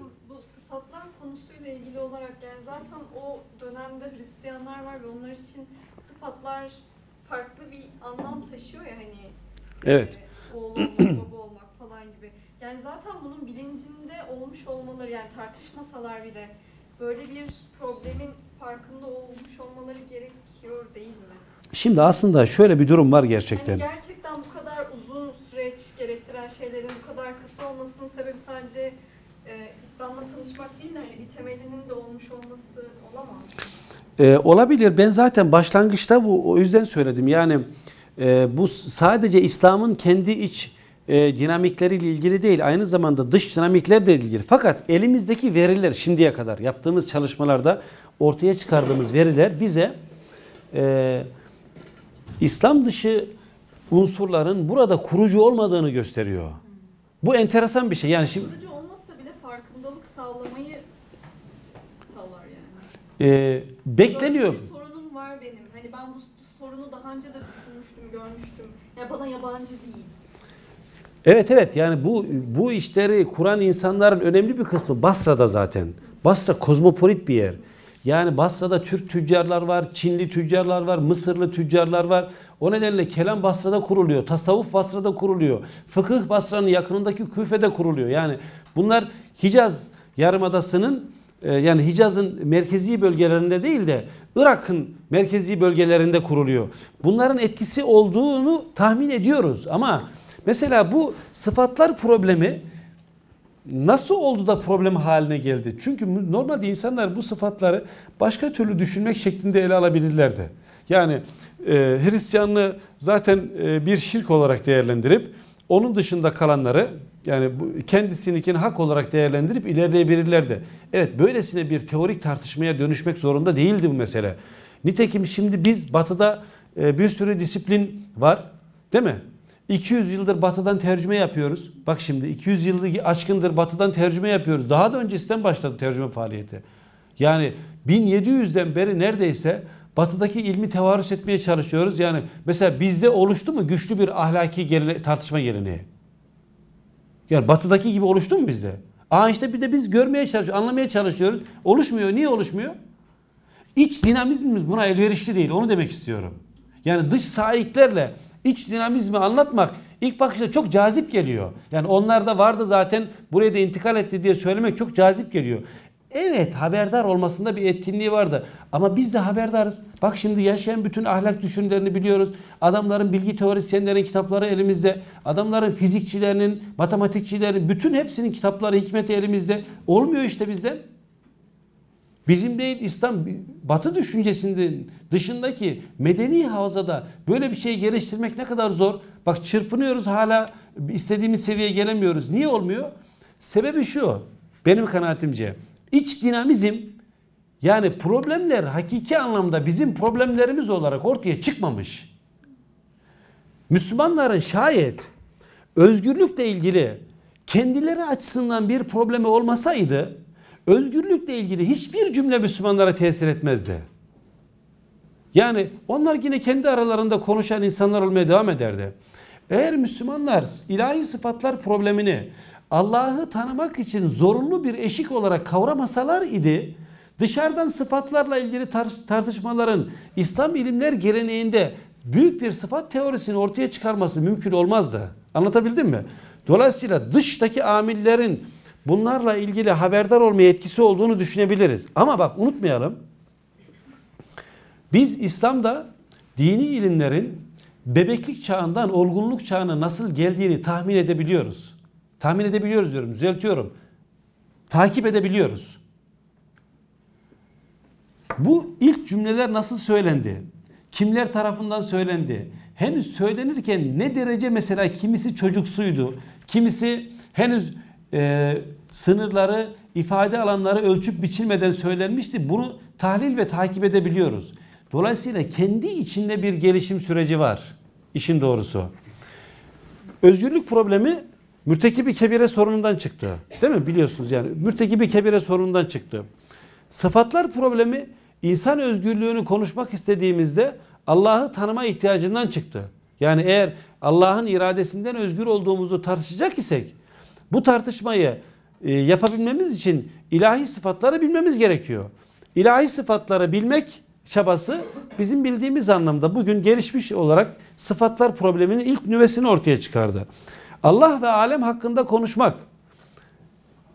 patlar farklı bir anlam taşıyor ya hani. Evet. E, oğul olmak, baba olmak falan gibi. Yani zaten bunun bilincinde olmuş olmaları yani tartışmasalar bile böyle bir problemin farkında olmuş olmaları gerekiyor değil mi? Şimdi aslında şöyle bir durum var gerçekten. Yani gerçekten bu kadar uzun süreç gerektiren şeylerin bu kadar kısa olmasının sebebi sadece e, İslam'la tanışmak değil de hani bir temelinin de olmuş olması olamaz. Ee, olabilir. Ben zaten başlangıçta bu o yüzden söyledim. Yani e, bu sadece İslam'ın kendi iç e, dinamikleriyle ilgili değil. Aynı zamanda dış dinamikler de ilgili. Fakat elimizdeki veriler şimdiye kadar yaptığımız çalışmalarda ortaya çıkardığımız veriler bize e, İslam dışı unsurların burada kurucu olmadığını gösteriyor. Bu enteresan bir şey. Yani şimdi kurucu olmasa bile farkındalık sağlamayı sağlar yani e, bekleniyor. Bir sorunum var benim. Hani ben bu sorunu daha önce de düşünmüştüm, görmüştüm. Yani bana yabancı değil. Evet evet yani bu bu işleri kuran insanların önemli bir kısmı Basra'da zaten. Basra kozmopolit bir yer. Yani Basra'da Türk tüccarlar var, Çinli tüccarlar var, Mısırlı tüccarlar var. O nedenle kelam Basra'da kuruluyor, tasavvuf Basra'da kuruluyor, fıkıh Basra'nın yakınındaki Küfe'de kuruluyor. Yani bunlar Hicaz Yarımadası'nın ee, yani Hicaz'ın merkezi bölgelerinde değil de Irak'ın merkezi bölgelerinde kuruluyor. Bunların etkisi olduğunu tahmin ediyoruz ama mesela bu sıfatlar problemi nasıl oldu da problem haline geldi? Çünkü normalde insanlar bu sıfatları başka türlü düşünmek şeklinde ele alabilirlerdi. Yani e, Hristiyanlığı zaten e, bir şirk olarak değerlendirip onun dışında kalanları yani kendisininkini hak olarak değerlendirip ilerleyebilirlerdi. Evet böylesine bir teorik tartışmaya dönüşmek zorunda değildi bu mesele. Nitekim şimdi biz batıda e, bir sürü disiplin var değil mi? 200 yıldır batıdan tercüme yapıyoruz. Bak şimdi 200 yıllık açkındır batıdan tercüme yapıyoruz. Daha da öncesinden başladı tercüme faaliyeti. Yani 1700'den beri neredeyse batıdaki ilmi tevarüs etmeye çalışıyoruz. Yani mesela bizde oluştu mu güçlü bir ahlaki gelene, tartışma geleneği? Yani batıdaki gibi oluştu mu bizde? Aa işte bir de biz görmeye çalışıyoruz, anlamaya çalışıyoruz. Oluşmuyor. Niye oluşmuyor? İç dinamizmimiz buna elverişli değil. Onu demek istiyorum. Yani dış sahiplerle iç dinamizmi anlatmak ilk bakışta çok cazip geliyor. Yani onlar da vardı zaten buraya da intikal etti diye söylemek çok cazip geliyor. Evet haberdar olmasında bir etkinliği vardı. Ama biz de haberdarız. Bak şimdi yaşayan bütün ahlak düşünlerini biliyoruz. Adamların bilgi teorisyenlerin kitapları elimizde. Adamların fizikçilerinin, matematikçilerin bütün hepsinin kitapları, hikmeti elimizde. Olmuyor işte bizden. Bizim değil İslam batı düşüncesinin dışındaki medeni havzada böyle bir şey geliştirmek ne kadar zor. Bak çırpınıyoruz hala istediğimiz seviyeye gelemiyoruz. Niye olmuyor? Sebebi şu benim kanaatimce İç dinamizm yani problemler hakiki anlamda bizim problemlerimiz olarak ortaya çıkmamış. Müslümanların şayet özgürlükle ilgili kendileri açısından bir problemi olmasaydı özgürlükle ilgili hiçbir cümle Müslümanlara tesir etmezdi. Yani onlar yine kendi aralarında konuşan insanlar olmaya devam ederdi. Eğer Müslümanlar ilahi sıfatlar problemini Allah'ı tanımak için zorunlu bir eşik olarak kavramasalar idi, dışarıdan sıfatlarla ilgili tartışmaların İslam ilimler geleneğinde büyük bir sıfat teorisini ortaya çıkarması mümkün olmazdı. Anlatabildim mi? Dolayısıyla dıştaki amillerin bunlarla ilgili haberdar olmaya etkisi olduğunu düşünebiliriz. Ama bak unutmayalım. Biz İslam'da dini ilimlerin bebeklik çağından olgunluk çağına nasıl geldiğini tahmin edebiliyoruz. Tahmin edebiliyoruz diyorum, düzeltiyorum. Takip edebiliyoruz. Bu ilk cümleler nasıl söylendi? Kimler tarafından söylendi? Henüz söylenirken ne derece mesela kimisi çocuksuydu, kimisi henüz e, sınırları, ifade alanları ölçüp biçilmeden söylenmişti. Bunu tahlil ve takip edebiliyoruz. Dolayısıyla kendi içinde bir gelişim süreci var işin doğrusu. Özgürlük problemi Mürtekibi kebire sorunundan çıktı. Değil mi? Biliyorsunuz yani. Mürtekibi kebire sorunundan çıktı. Sıfatlar problemi insan özgürlüğünü konuşmak istediğimizde Allah'ı tanıma ihtiyacından çıktı. Yani eğer Allah'ın iradesinden özgür olduğumuzu tartışacak isek bu tartışmayı e, yapabilmemiz için ilahi sıfatları bilmemiz gerekiyor. İlahi sıfatları bilmek çabası bizim bildiğimiz anlamda bugün gelişmiş olarak sıfatlar probleminin ilk nüvesini ortaya çıkardı. Allah ve alem hakkında konuşmak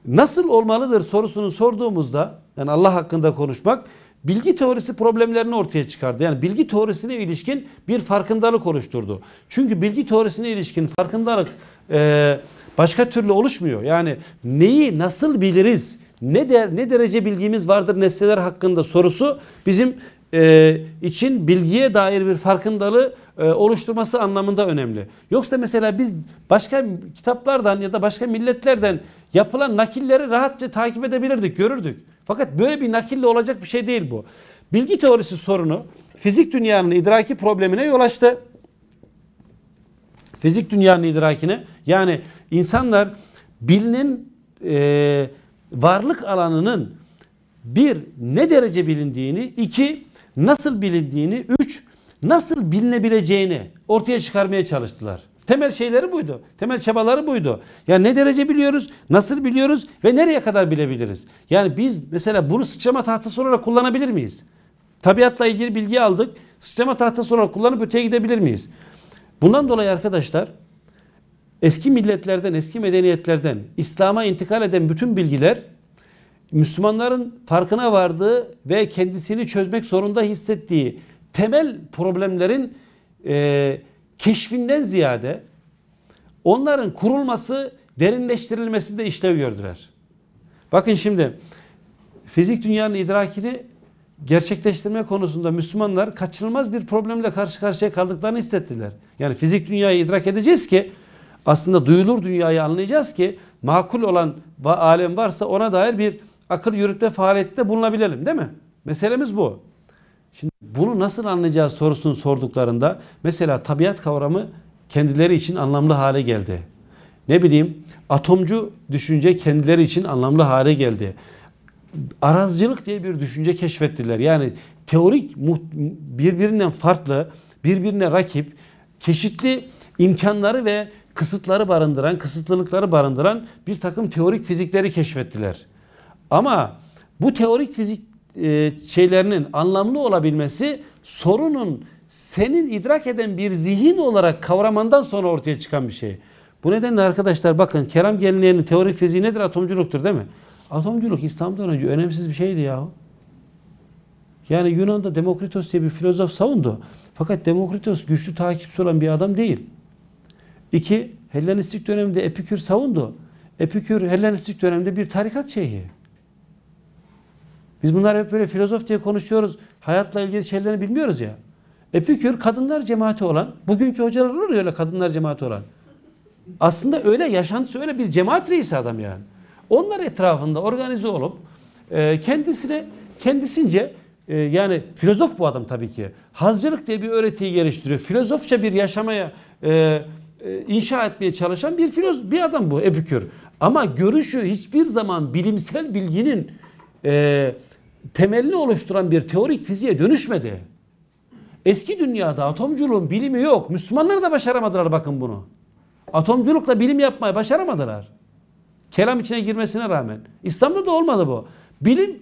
nasıl olmalıdır sorusunu sorduğumuzda yani Allah hakkında konuşmak bilgi teorisi problemlerini ortaya çıkardı. Yani bilgi teorisine ilişkin bir farkındalık oluşturdu. Çünkü bilgi teorisine ilişkin farkındalık e, başka türlü oluşmuyor. Yani neyi nasıl biliriz? Ne, der, ne derece bilgimiz vardır nesneler hakkında sorusu bizim e, için bilgiye dair bir farkındalığı e, oluşturması anlamında önemli. Yoksa mesela biz başka kitaplardan ya da başka milletlerden yapılan nakilleri rahatça takip edebilirdik, görürdük. Fakat böyle bir nakille olacak bir şey değil bu. Bilgi teorisi sorunu fizik dünyanın idraki problemine yol açtı. Fizik dünyanın idrakine yani insanlar bilinin e, varlık alanının bir ne derece bilindiğini, iki nasıl bilindiğini, üç nasıl bilinebileceğini ortaya çıkarmaya çalıştılar. Temel şeyleri buydu. Temel çabaları buydu. Ya yani ne derece biliyoruz, nasıl biliyoruz ve nereye kadar bilebiliriz? Yani biz mesela bunu sıçrama tahtası olarak kullanabilir miyiz? Tabiatla ilgili bilgi aldık. Sıçrama tahtası olarak kullanıp öteye gidebilir miyiz? Bundan dolayı arkadaşlar eski milletlerden, eski medeniyetlerden İslam'a intikal eden bütün bilgiler Müslümanların farkına vardığı ve kendisini çözmek zorunda hissettiği temel problemlerin e, keşfinden ziyade onların kurulması, derinleştirilmesinde işlev gördüler. Bakın şimdi fizik dünyanın idrakini gerçekleştirme konusunda Müslümanlar kaçınılmaz bir problemle karşı karşıya kaldıklarını hissettiler. Yani fizik dünyayı idrak edeceğiz ki aslında duyulur dünyayı anlayacağız ki makul olan alem varsa ona dair bir akıl yürütme faaliyette bulunabilelim değil mi? Meselemiz bu. Şimdi bunu nasıl anlayacağız sorusunu sorduklarında mesela tabiat kavramı kendileri için anlamlı hale geldi. Ne bileyim atomcu düşünce kendileri için anlamlı hale geldi. Arazcılık diye bir düşünce keşfettiler. Yani teorik birbirinden farklı, birbirine rakip, çeşitli imkanları ve kısıtları barındıran, kısıtlılıkları barındıran bir takım teorik fizikleri keşfettiler. Ama bu teorik fizik e, şeylerinin anlamlı olabilmesi sorunun senin idrak eden bir zihin olarak kavramandan sonra ortaya çıkan bir şey. Bu nedenle arkadaşlar bakın Kerem Gelinliği'nin teorik fiziği nedir? Atomculuktur değil mi? Atomculuk İslam'dan önce önemsiz bir şeydi yahu. Yani Yunan'da Demokritos diye bir filozof savundu. Fakat Demokritos güçlü takipçi olan bir adam değil. İki, Hellenistik döneminde Epikür savundu. Epikür Hellenistik dönemde bir tarikat şeyhi. Biz bunlar hep böyle filozof diye konuşuyoruz. Hayatla ilgili şeylerini bilmiyoruz ya. Epikür kadınlar cemaati olan, bugünkü hocalar olur ya öyle kadınlar cemaati olan. Aslında öyle yaşantısı öyle bir cemaat reisi adam yani. Onlar etrafında organize olup e, kendisine kendisince e, yani filozof bu adam tabii ki. Hazcılık diye bir öğretiyi geliştiriyor. Filozofça bir yaşamaya e, e inşa etmeye çalışan bir filozof, bir adam bu Epikür. Ama görüşü hiçbir zaman bilimsel bilginin e, temelini oluşturan bir teorik fiziğe dönüşmedi. Eski dünyada atomculuğun bilimi yok. Müslümanlar da başaramadılar bakın bunu. Atomculukla bilim yapmayı başaramadılar. Kelam içine girmesine rağmen. İslam'da da olmadı bu. Bilim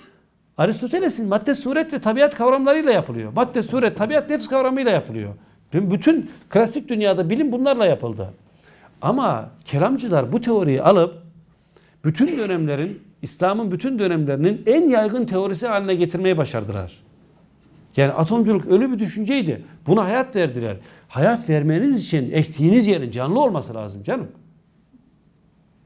Aristoteles'in madde, suret ve tabiat kavramlarıyla yapılıyor. Madde, suret, tabiat, nefs kavramıyla yapılıyor. Bütün klasik dünyada bilim bunlarla yapıldı. Ama kelamcılar bu teoriyi alıp bütün dönemlerin İslam'ın bütün dönemlerinin en yaygın teorisi haline getirmeyi başardılar. Yani atomculuk ölü bir düşünceydi. Buna hayat verdiler. Hayat vermeniz için ektiğiniz yerin canlı olması lazım canım.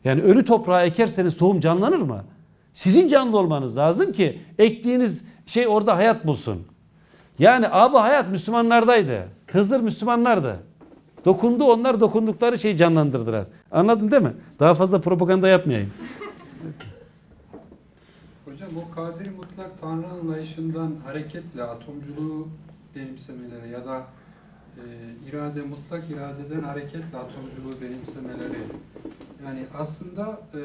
Yani ölü toprağa ekerseniz tohum canlanır mı? Sizin canlı olmanız lazım ki ektiğiniz şey orada hayat bulsun. Yani abi hayat Müslümanlardaydı. Hızır Müslümanlardı. Dokundu onlar dokundukları şeyi canlandırdılar. Anladın değil mi? Daha fazla propaganda yapmayayım. Hocam o kadir mutlak Tanrı anlayışından hareketle atomculuğu benimsemeleri ya da e, irade mutlak iradeden hareketle atomculuğu benimsemeleri yani aslında e,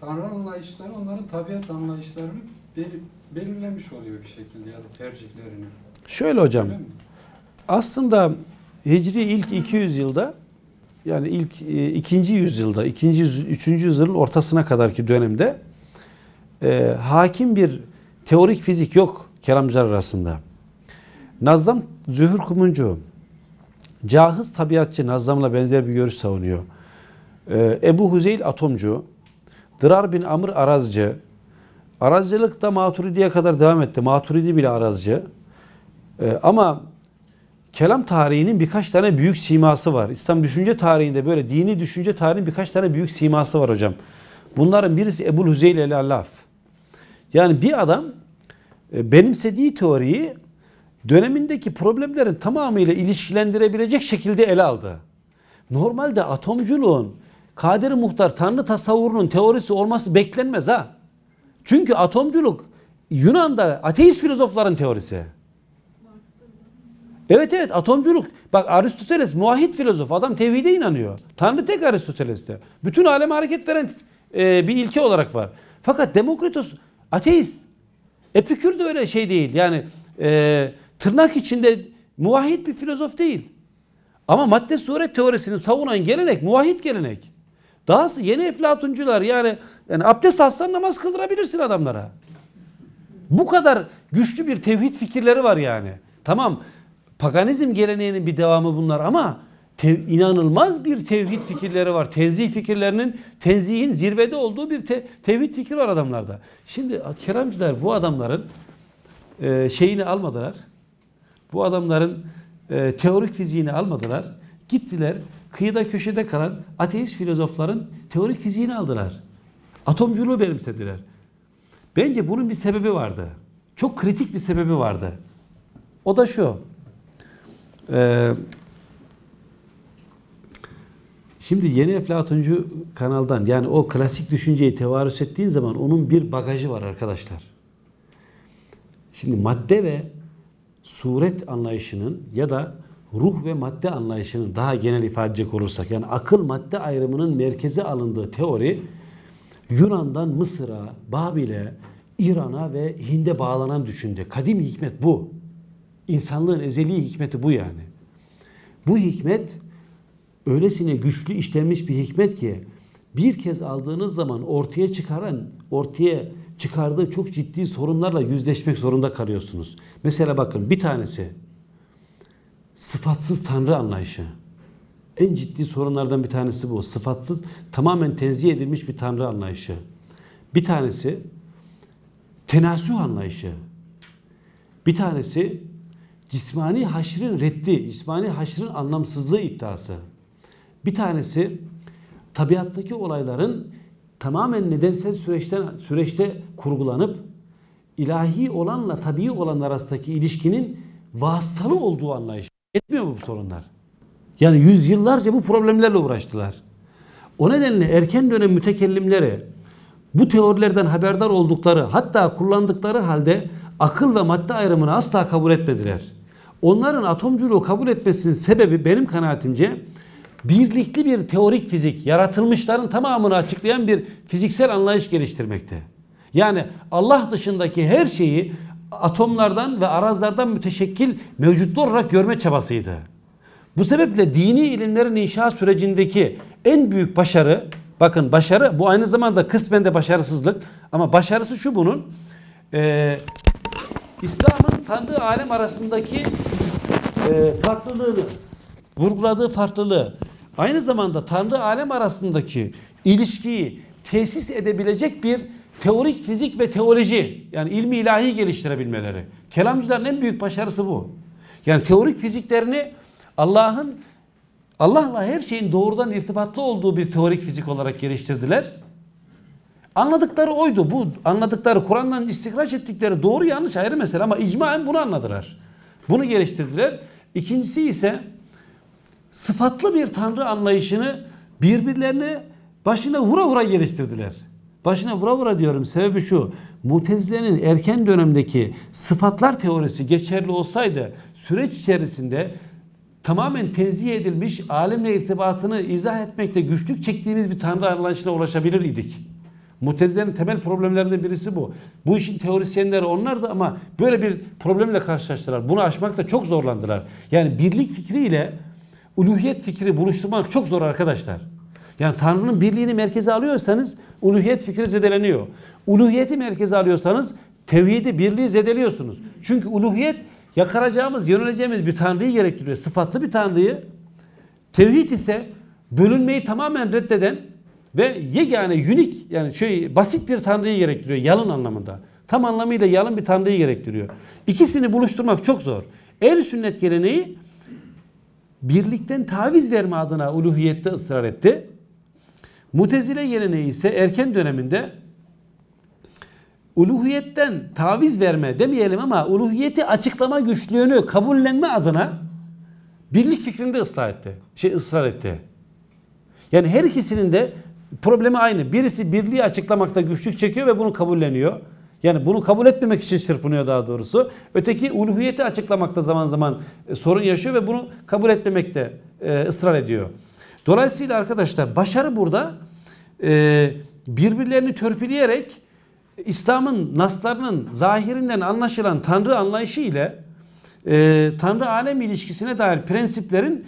Tanrı anlayışları onların tabiat anlayışlarını belir, belirlemiş oluyor bir şekilde ya da tercihlerini. Şöyle hocam. Aslında Hicri ilk 200 yılda yani ilk e, ikinci yüzyılda, ikinci, üçüncü yüzyılın ortasına kadarki dönemde e, hakim bir teorik fizik yok kelamcılar arasında. Nazlam Zühür Kumuncu Cahiz tabiatçı Nazlam'la benzer bir görüş savunuyor. E, Ebu Huzeyl Atomcu, Dırar bin Amr Arazcı, Arazcılık da Maturidi'ye kadar devam etti. Maturidi bile Arazcı. E, ama kelam tarihinin birkaç tane büyük siması var. İslam düşünce tarihinde böyle dini düşünce tarihinin birkaç tane büyük siması var hocam. Bunların birisi Ebu Huzeyl el-Allaf. Yani bir adam e, benimsediği teoriyi dönemindeki problemlerin tamamıyla ilişkilendirebilecek şekilde ele aldı. Normalde atomculuğun Kadir Muhtar Tanrı tasavvurunun teorisi olması beklenmez ha. Çünkü atomculuk Yunan'da ateist filozofların teorisi. Evet evet atomculuk. Bak Aristoteles muahit filozof. Adam tevhide inanıyor. Tanrı tek Aristoteles'te. Bütün aleme hareket veren e, bir ilke olarak var. Fakat Demokritos Ateist. Epikür de öyle şey değil. Yani e, tırnak içinde muvahhid bir filozof değil. Ama madde suret teorisini savunan gelenek muvahhid gelenek. Daha yeni eflatuncular yani, yani abdest alsan namaz kıldırabilirsin adamlara. Bu kadar güçlü bir tevhid fikirleri var yani. Tamam paganizm geleneğinin bir devamı bunlar ama tev, inanılmaz bir tevhid fikirleri var. Tenzih fikirlerinin, tenzihin zirvede olduğu bir te, tevhid fikri var adamlarda. Şimdi keramcılar bu adamların e, şeyini almadılar. Bu adamların e, teorik fiziğini almadılar. Gittiler kıyıda köşede kalan ateist filozofların teorik fiziğini aldılar. Atomculuğu benimsediler. Bence bunun bir sebebi vardı. Çok kritik bir sebebi vardı. O da şu. Eee Şimdi yeni Eflatuncu kanaldan yani o klasik düşünceyi tevarüs ettiğin zaman onun bir bagajı var arkadaşlar. Şimdi madde ve suret anlayışının ya da ruh ve madde anlayışının daha genel ifade edecek olursak yani akıl madde ayrımının merkeze alındığı teori Yunan'dan Mısır'a, Babil'e, İran'a ve Hind'e bağlanan düşünce. Kadim hikmet bu. İnsanlığın ezeli hikmeti bu yani. Bu hikmet öylesine güçlü işlenmiş bir hikmet ki bir kez aldığınız zaman ortaya çıkaran, ortaya çıkardığı çok ciddi sorunlarla yüzleşmek zorunda kalıyorsunuz. Mesela bakın bir tanesi sıfatsız tanrı anlayışı. En ciddi sorunlardan bir tanesi bu. Sıfatsız, tamamen tenzih edilmiş bir tanrı anlayışı. Bir tanesi tenasüh anlayışı. Bir tanesi cismani haşrın reddi, cismani haşrın anlamsızlığı iddiası. Bir tanesi tabiattaki olayların tamamen nedensel süreçten süreçte kurgulanıp ilahi olanla tabii olan arasındaki ilişkinin vasıtalı olduğu anlayışı. Etmiyor mu bu sorunlar? Yani yüzyıllarca bu problemlerle uğraştılar. O nedenle erken dönem mütekellimleri bu teorilerden haberdar oldukları hatta kullandıkları halde akıl ve madde ayrımını asla kabul etmediler. Onların atomculuğu kabul etmesinin sebebi benim kanaatimce birlikli bir teorik fizik, yaratılmışların tamamını açıklayan bir fiziksel anlayış geliştirmekte. Yani Allah dışındaki her şeyi atomlardan ve arazlardan müteşekkil mevcutlu olarak görme çabasıydı. Bu sebeple dini ilimlerin inşa sürecindeki en büyük başarı, bakın başarı bu aynı zamanda kısmen de başarısızlık ama başarısı şu bunun, e, İslam'ın Tanrı alem arasındaki e, farklılığını, vurguladığı farklılığı aynı zamanda Tanrı alem arasındaki ilişkiyi tesis edebilecek bir teorik fizik ve teoloji yani ilmi ilahi geliştirebilmeleri. Kelamcıların en büyük başarısı bu. Yani teorik fiziklerini Allah'ın Allah'la her şeyin doğrudan irtibatlı olduğu bir teorik fizik olarak geliştirdiler. Anladıkları oydu. Bu anladıkları Kur'an'dan istikraç ettikleri doğru yanlış ayrı mesele ama icmaen bunu anladılar. Bunu geliştirdiler. İkincisi ise sıfatlı bir tanrı anlayışını birbirlerine başına vura vura geliştirdiler. Başına vura vura diyorum sebebi şu. Mutezile'nin erken dönemdeki sıfatlar teorisi geçerli olsaydı süreç içerisinde tamamen tenzih edilmiş alimle irtibatını izah etmekte güçlük çektiğimiz bir tanrı anlayışına ulaşabilir idik. Mutezile'nin temel problemlerinden birisi bu. Bu işin teorisyenleri onlardı ama böyle bir problemle karşılaştılar. Bunu aşmakta çok zorlandılar. Yani birlik fikriyle uluhiyet fikri buluşturmak çok zor arkadaşlar. Yani Tanrı'nın birliğini merkeze alıyorsanız uluhiyet fikri zedeleniyor. Uluhiyeti merkeze alıyorsanız tevhidi, birliği zedeliyorsunuz. Çünkü uluhiyet yakaracağımız, yöneleceğimiz bir Tanrı'yı gerektiriyor. Sıfatlı bir Tanrı'yı. Tevhid ise bölünmeyi tamamen reddeden ve yegane, unik yani şey basit bir Tanrı'yı gerektiriyor yalın anlamında. Tam anlamıyla yalın bir Tanrı'yı gerektiriyor. İkisini buluşturmak çok zor. El sünnet geleneği birlikten taviz verme adına uluhiyette ısrar etti. Mutezile geleneği ise erken döneminde uluhiyetten taviz verme demeyelim ama uluhiyeti açıklama güçlüğünü kabullenme adına birlik fikrinde ısrar etti. Şey ısrar etti. Yani her ikisinin de problemi aynı. Birisi birliği açıklamakta güçlük çekiyor ve bunu kabulleniyor. Yani bunu kabul etmemek için çırpınıyor daha doğrusu. Öteki uluhiyeti açıklamakta zaman zaman e, sorun yaşıyor ve bunu kabul etmemekte e, ısrar ediyor. Dolayısıyla arkadaşlar başarı burada e, birbirlerini törpüleyerek İslam'ın naslarının zahirinden anlaşılan Tanrı anlayışı ile Tanrı alem ilişkisine dair prensiplerin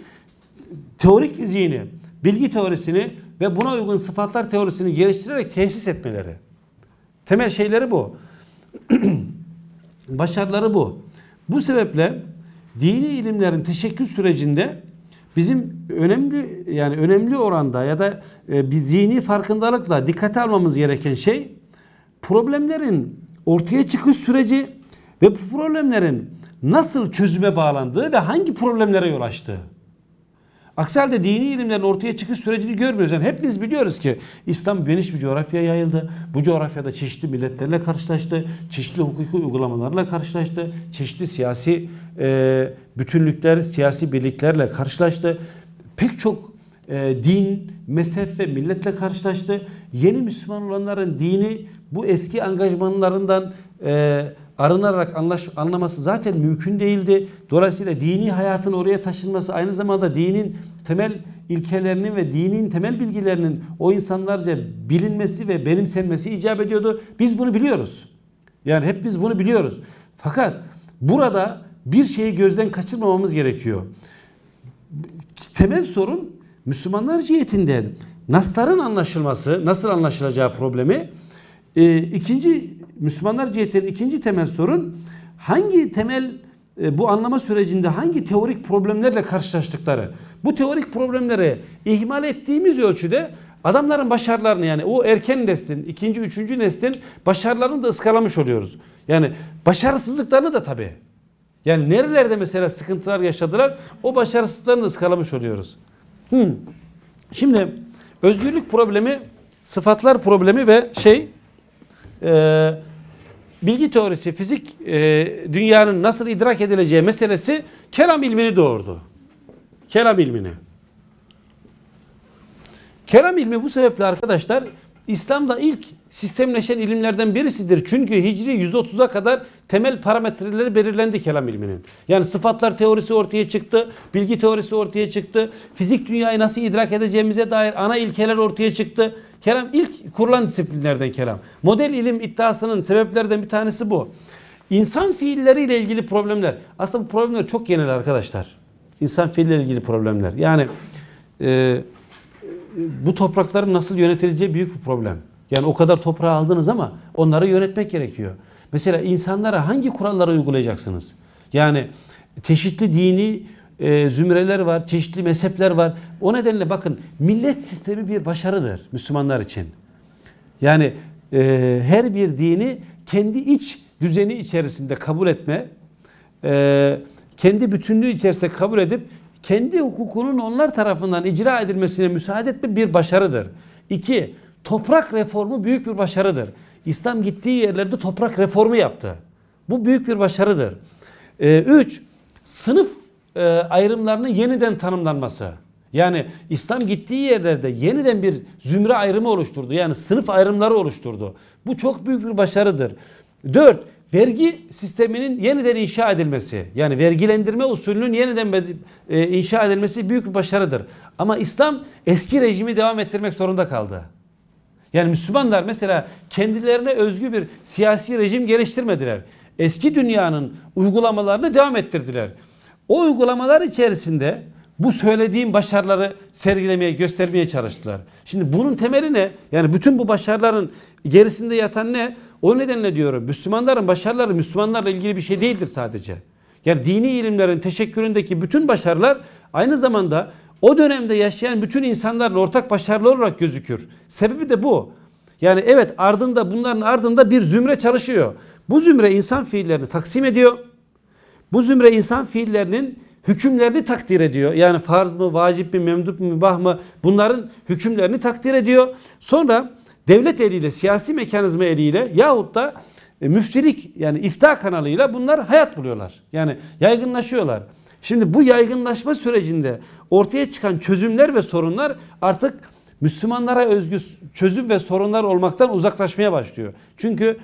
teorik fiziğini, bilgi teorisini ve buna uygun sıfatlar teorisini geliştirerek tesis etmeleri. Temel şeyleri bu. Başarıları bu. Bu sebeple dini ilimlerin teşekkül sürecinde bizim önemli yani önemli oranda ya da e, bir zihni farkındalıkla dikkate almamız gereken şey problemlerin ortaya çıkış süreci ve bu problemlerin nasıl çözüme bağlandığı ve hangi problemlere yol açtığı. Aksi halde dini ilimlerin ortaya çıkış sürecini görmüyoruz. Yani hepimiz biliyoruz ki İslam geniş bir coğrafyaya yayıldı. Bu coğrafyada çeşitli milletlerle karşılaştı. Çeşitli hukuki uygulamalarla karşılaştı. Çeşitli siyasi e, bütünlükler, siyasi birliklerle karşılaştı. Pek çok e, din, mezhep ve milletle karşılaştı. Yeni Müslüman olanların dini bu eski angajmanlarından e, arınarak anlaş, anlaması zaten mümkün değildi. Dolayısıyla dini hayatın oraya taşınması aynı zamanda dinin temel ilkelerinin ve dinin temel bilgilerinin o insanlarca bilinmesi ve benimsenmesi icap ediyordu. Biz bunu biliyoruz. Yani hep biz bunu biliyoruz. Fakat burada bir şeyi gözden kaçırmamamız gerekiyor. Temel sorun Müslümanlar cihetinden Nasların anlaşılması, nasıl anlaşılacağı problemi. E, ikinci Müslümanlar cihetinin ikinci temel sorun hangi temel e, bu anlama sürecinde hangi teorik problemlerle karşılaştıkları, bu teorik problemleri ihmal ettiğimiz ölçüde adamların başarılarını yani o erken neslin, ikinci, üçüncü neslin başarılarını da ıskalamış oluyoruz. Yani başarısızlıklarını da tabii. Yani nerelerde mesela sıkıntılar yaşadılar o başarısızlıklarını ıskalamış oluyoruz. Hmm. Şimdi özgürlük problemi, sıfatlar problemi ve şey... Ee, bilgi teorisi, fizik e, dünyanın nasıl idrak edileceği meselesi kelam ilmini doğurdu. Kelam ilmini. Kelam ilmi bu sebeple arkadaşlar İslam'da ilk sistemleşen ilimlerden birisidir. Çünkü Hicri 130'a kadar temel parametreleri belirlendi kelam ilminin. Yani sıfatlar teorisi ortaya çıktı, bilgi teorisi ortaya çıktı, fizik dünyayı nasıl idrak edeceğimize dair ana ilkeler ortaya çıktı. Kelam ilk kurulan disiplinlerden kelam. Model ilim iddiasının sebeplerden bir tanesi bu. İnsan fiilleriyle ilgili problemler. Aslında bu problemler çok genel arkadaşlar. İnsan fiilleriyle ilgili problemler. Yani e, bu toprakların nasıl yönetileceği büyük bir problem. Yani o kadar toprağı aldınız ama onları yönetmek gerekiyor. Mesela insanlara hangi kuralları uygulayacaksınız? Yani çeşitli dini e, zümreler var, çeşitli mezhepler var. O nedenle bakın millet sistemi bir başarıdır Müslümanlar için. Yani e, her bir dini kendi iç düzeni içerisinde kabul etme, e, kendi bütünlüğü içerisinde kabul edip kendi hukukunun onlar tarafından icra edilmesine müsaade etme bir başarıdır. İki, toprak reformu büyük bir başarıdır. İslam gittiği yerlerde toprak reformu yaptı. Bu büyük bir başarıdır. Ee, üç, sınıf e, ayrımlarının yeniden tanımlanması. Yani İslam gittiği yerlerde yeniden bir zümre ayrımı oluşturdu. Yani sınıf ayrımları oluşturdu. Bu çok büyük bir başarıdır. Dört, vergi sisteminin yeniden inşa edilmesi yani vergilendirme usulünün yeniden e, inşa edilmesi büyük bir başarıdır. Ama İslam eski rejimi devam ettirmek zorunda kaldı. Yani Müslümanlar mesela kendilerine özgü bir siyasi rejim geliştirmediler. Eski dünyanın uygulamalarını devam ettirdiler. O uygulamalar içerisinde bu söylediğim başarıları sergilemeye, göstermeye çalıştılar. Şimdi bunun temeli ne? Yani bütün bu başarıların gerisinde yatan ne? O nedenle diyorum Müslümanların başarıları Müslümanlarla ilgili bir şey değildir sadece. Yani dini ilimlerin teşekküründeki bütün başarılar aynı zamanda o dönemde yaşayan bütün insanların ortak başarılı olarak gözükür. Sebebi de bu. Yani evet ardında bunların ardında bir zümre çalışıyor. Bu zümre insan fiillerini taksim ediyor. Bu zümre insan fiillerinin hükümlerini takdir ediyor. Yani farz mı, vacip mi, memdup mu, mübah mı bunların hükümlerini takdir ediyor. Sonra devlet eliyle, siyasi mekanizma eliyle yahut da e, yani iftihar kanalıyla bunlar hayat buluyorlar. Yani yaygınlaşıyorlar. Şimdi bu yaygınlaşma sürecinde ortaya çıkan çözümler ve sorunlar artık Müslümanlara özgü çözüm ve sorunlar olmaktan uzaklaşmaya başlıyor. Çünkü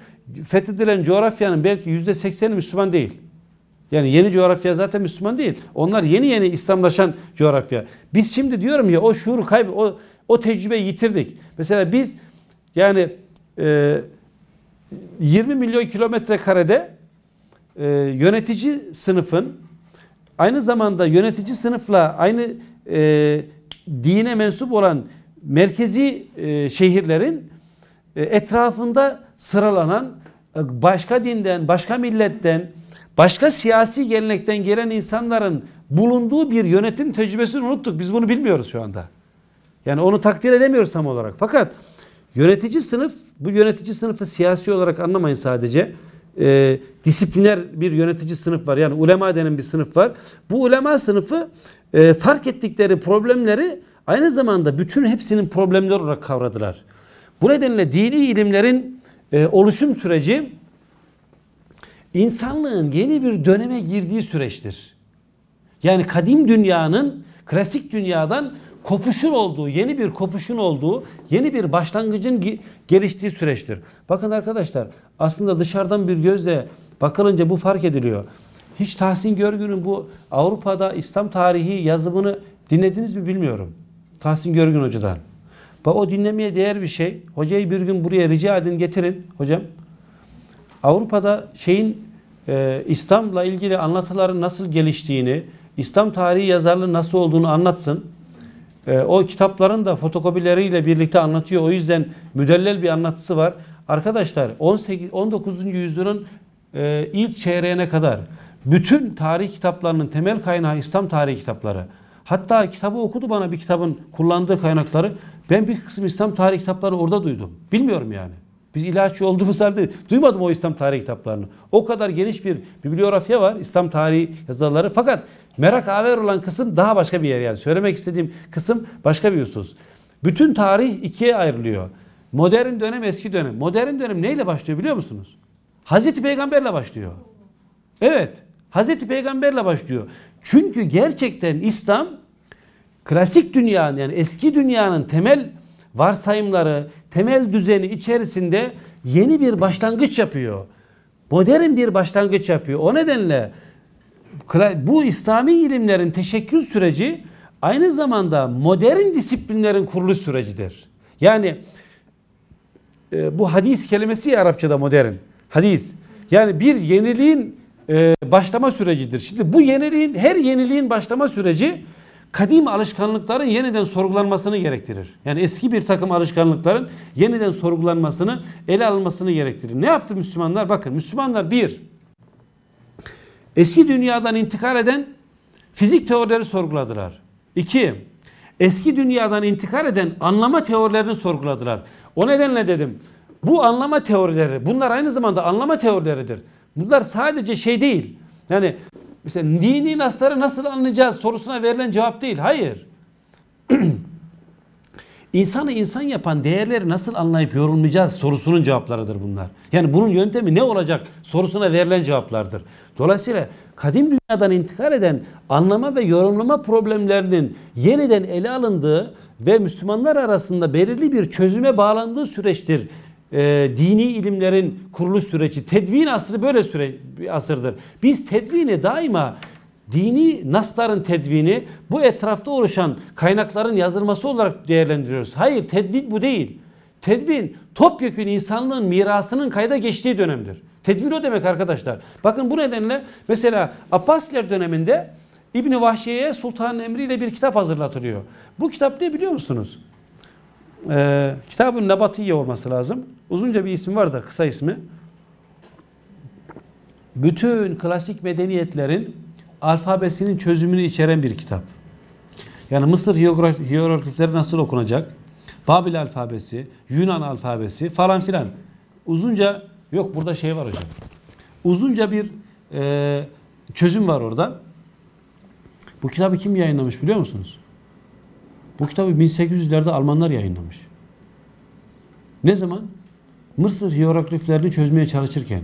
fethedilen coğrafyanın belki yüzde sekseni Müslüman değil. Yani yeni coğrafya zaten Müslüman değil. Onlar yeni yeni İslamlaşan coğrafya. Biz şimdi diyorum ya o şuuru kaybı, o, o tecrübeyi yitirdik. Mesela biz yani e, 20 milyon kilometre karede e, yönetici sınıfın aynı zamanda yönetici sınıfla aynı e, dine mensup olan merkezi e, şehirlerin e, etrafında sıralanan e, başka dinden, başka milletten, başka siyasi gelenekten gelen insanların bulunduğu bir yönetim tecrübesini unuttuk. Biz bunu bilmiyoruz şu anda. Yani onu takdir edemiyoruz tam olarak. Fakat Yönetici sınıf, bu yönetici sınıfı siyasi olarak anlamayın sadece. E, disipliner bir yönetici sınıf var. Yani ulema denen bir sınıf var. Bu ulema sınıfı e, fark ettikleri problemleri aynı zamanda bütün hepsinin problemleri olarak kavradılar. Bu nedenle dini ilimlerin e, oluşum süreci insanlığın yeni bir döneme girdiği süreçtir. Yani kadim dünyanın klasik dünyadan kopuşun olduğu, yeni bir kopuşun olduğu, yeni bir başlangıcın geliştiği süreçtir. Bakın arkadaşlar aslında dışarıdan bir gözle bakılınca bu fark ediliyor. Hiç Tahsin Görgün'ün bu Avrupa'da İslam tarihi yazımını dinlediniz mi bilmiyorum. Tahsin Görgün hocadan. o dinlemeye değer bir şey. Hocayı bir gün buraya rica edin getirin hocam. Avrupa'da şeyin e, İslam'la ilgili anlatıların nasıl geliştiğini, İslam tarihi yazarlığı nasıl olduğunu anlatsın. E, o kitapların da fotokopileriyle birlikte anlatıyor. O yüzden müdellel bir anlatısı var. Arkadaşlar 18 19. yüzyılın e, ilk çeyreğine kadar bütün tarih kitaplarının temel kaynağı İslam tarihi kitapları. Hatta kitabı okudu bana bir kitabın kullandığı kaynakları. Ben bir kısım İslam tarih kitapları orada duydum. Bilmiyorum yani. Biz ilaççı olduğumuz halde duymadım o İslam tarihi kitaplarını. O kadar geniş bir bibliografya var İslam tarihi yazarları. Fakat merak aver olan kısım daha başka bir yer yani. Söylemek istediğim kısım başka bir husus. Bütün tarih ikiye ayrılıyor. Modern dönem, eski dönem. Modern dönem neyle başlıyor biliyor musunuz? Hazreti Peygamber'le başlıyor. Evet. Hazreti Peygamber'le başlıyor. Çünkü gerçekten İslam klasik dünyanın yani eski dünyanın temel varsayımları, temel düzeni içerisinde yeni bir başlangıç yapıyor. Modern bir başlangıç yapıyor. O nedenle bu İslami ilimlerin teşekkül süreci aynı zamanda modern disiplinlerin kuruluş sürecidir. Yani e, bu hadis kelimesi ya Arapçada modern. Hadis. Yani bir yeniliğin e, başlama sürecidir. Şimdi bu yeniliğin her yeniliğin başlama süreci kadim alışkanlıkların yeniden sorgulanmasını gerektirir. Yani eski bir takım alışkanlıkların yeniden sorgulanmasını, ele alınmasını gerektirir. Ne yaptı Müslümanlar? Bakın Müslümanlar bir, eski dünyadan intikal eden fizik teorileri sorguladılar. İki, eski dünyadan intikal eden anlama teorilerini sorguladılar. O nedenle dedim, bu anlama teorileri, bunlar aynı zamanda anlama teorileridir. Bunlar sadece şey değil, yani Mesela dini nasları nasıl anlayacağız sorusuna verilen cevap değil. Hayır. İnsanı insan yapan değerleri nasıl anlayıp yorumlayacağız sorusunun cevaplarıdır bunlar. Yani bunun yöntemi ne olacak sorusuna verilen cevaplardır. Dolayısıyla kadim dünyadan intikal eden anlama ve yorumlama problemlerinin yeniden ele alındığı ve Müslümanlar arasında belirli bir çözüme bağlandığı süreçtir e, dini ilimlerin kuruluş süreci, tedvin asrı böyle süre, bir asırdır. Biz tedvini daima dini nasların tedvini bu etrafta oluşan kaynakların yazılması olarak değerlendiriyoruz. Hayır tedvin bu değil. Tedvin topyekun insanlığın mirasının kayda geçtiği dönemdir. Tedvin o demek arkadaşlar. Bakın bu nedenle mesela Abbasiler döneminde İbni Vahşiye'ye Sultan emriyle bir kitap hazırlatılıyor. Bu kitap ne biliyor musunuz? e, ee, Kitab-ı Nebatiye olması lazım. Uzunca bir isim var da kısa ismi. Bütün klasik medeniyetlerin alfabesinin çözümünü içeren bir kitap. Yani Mısır hieroglifleri nasıl okunacak? Babil alfabesi, Yunan alfabesi falan filan. Uzunca, yok burada şey var hocam. Uzunca bir e, çözüm var orada. Bu kitabı kim yayınlamış biliyor musunuz? Bu kitabı 1800'lerde Almanlar yayınlamış. Ne zaman? Mısır hiyerogliflerini çözmeye çalışırken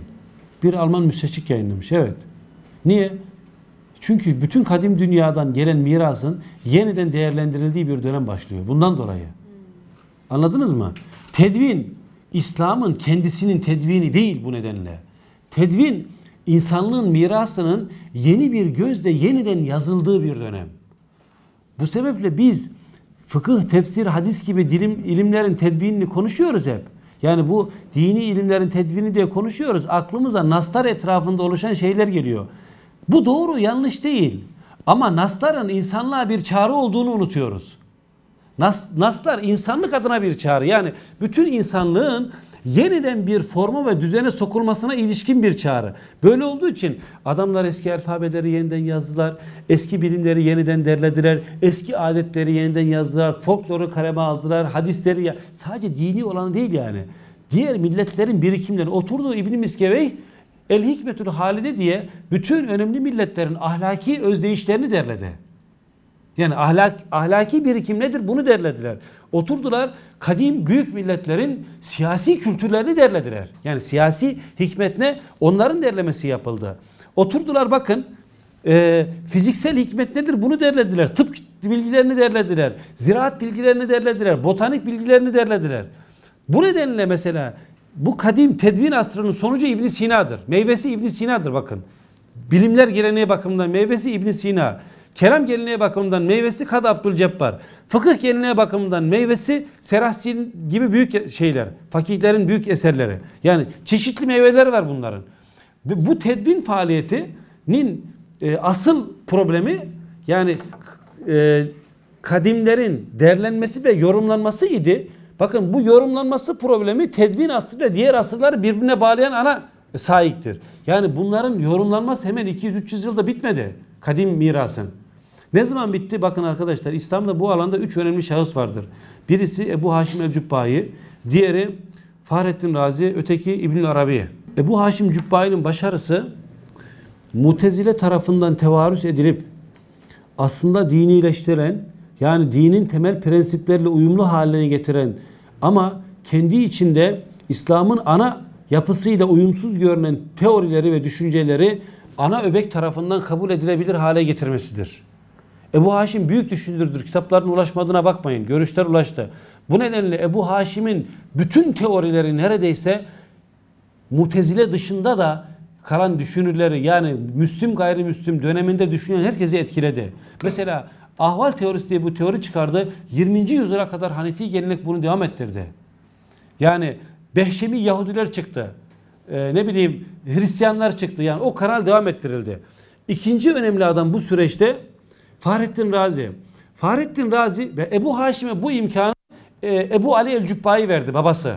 bir Alman müsteşrik yayınlamış. Evet. Niye? Çünkü bütün kadim dünyadan gelen mirasın yeniden değerlendirildiği bir dönem başlıyor. Bundan dolayı. Anladınız mı? Tedvin, İslam'ın kendisinin tedvini değil bu nedenle. Tedvin, insanlığın mirasının yeni bir gözle yeniden yazıldığı bir dönem. Bu sebeple biz fıkıh, tefsir, hadis gibi dilim, ilimlerin tedvinini konuşuyoruz hep. Yani bu dini ilimlerin tedvini diye konuşuyoruz. Aklımıza naslar etrafında oluşan şeyler geliyor. Bu doğru yanlış değil. Ama nasların insanlığa bir çağrı olduğunu unutuyoruz. Nas, naslar insanlık adına bir çağrı. Yani bütün insanlığın yeniden bir forma ve düzene sokulmasına ilişkin bir çağrı. Böyle olduğu için adamlar eski alfabeleri yeniden yazdılar. Eski bilimleri yeniden derlediler. Eski adetleri yeniden yazdılar. Folkloru kaleme aldılar. Hadisleri ya sadece dini olanı değil yani. Diğer milletlerin birikimleri oturdu İbn Miskevey El Hikmetül Halide diye bütün önemli milletlerin ahlaki özdeyişlerini derledi. Yani ahlak, ahlaki birikim nedir bunu derlediler. Oturdular kadim büyük milletlerin siyasi kültürlerini derlediler. Yani siyasi hikmetine onların derlemesi yapıldı. Oturdular bakın e, fiziksel hikmet nedir bunu derlediler. Tıp bilgilerini derlediler. Ziraat bilgilerini derlediler. Botanik bilgilerini derlediler. Bu nedenle mesela bu kadim tedvin asrının sonucu ibn Sina'dır. Meyvesi ibn Sina'dır bakın. Bilimler geleneği bakımından meyvesi ibn Sina. Kerem geleneği bakımından meyvesi Kadı Abdülcebbar. Fıkıh geleneği bakımından meyvesi Serahsin gibi büyük şeyler. Fakihlerin büyük eserleri. Yani çeşitli meyveler var bunların. bu tedvin faaliyetinin e, asıl problemi yani e, kadimlerin derlenmesi ve yorumlanması idi. Bakın bu yorumlanması problemi tedvin asrıyla diğer asırları birbirine bağlayan ana sahiptir. Yani bunların yorumlanması hemen 200-300 yılda bitmedi kadim mirasın. Ne zaman bitti? Bakın arkadaşlar İslam'da bu alanda üç önemli şahıs vardır. Birisi Ebu Haşim el-Cübbayi, diğeri Fahrettin Razi, öteki İbnül Arabi. Ebu Haşim Cübbayi'nin başarısı Mutezile tarafından tevarüs edilip aslında dinileştiren yani dinin temel prensiplerle uyumlu haline getiren ama kendi içinde İslam'ın ana yapısıyla uyumsuz görünen teorileri ve düşünceleri ana öbek tarafından kabul edilebilir hale getirmesidir. Ebu Haşim büyük düşünürdür. Kitapların ulaşmadığına bakmayın. Görüşler ulaştı. Bu nedenle Ebu Haşim'in bütün teorileri neredeyse mutezile dışında da kalan düşünürleri yani Müslüm gayrimüslim döneminde düşünen herkesi etkiledi. Mesela ahval teorisi diye bu teori çıkardı. 20. yüzyıla kadar Hanefi gelenek bunu devam ettirdi. Yani Behşemi Yahudiler çıktı. Ee, ne bileyim Hristiyanlar çıktı. Yani o kanal devam ettirildi. İkinci önemli adam bu süreçte Fahrettin Razi. Fahrettin Razi ve Ebu Haşim'e bu imkanı e, Ebu Ali el Cübbayi verdi babası.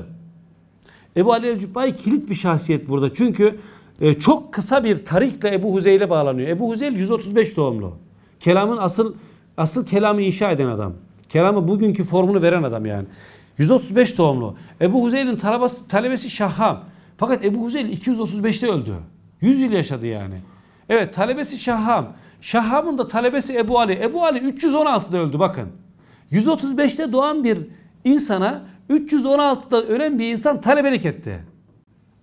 Ebu Ali el Cübbayi kilit bir şahsiyet burada. Çünkü e, çok kısa bir tarikle Ebu Huzeyl'e bağlanıyor. Ebu Huzeyl 135 doğumlu. Kelamın asıl asıl kelamı inşa eden adam. Kelamı bugünkü formunu veren adam yani. 135 doğumlu. Ebu Huzeyl'in talebesi Şahham. Fakat Ebu Huzeyl 235'te öldü. 100 yıl yaşadı yani. Evet talebesi Şahham. Şahab'ın da talebesi Ebu Ali. Ebu Ali 316'da öldü bakın. 135'te doğan bir insana 316'da ölen bir insan talebelik etti.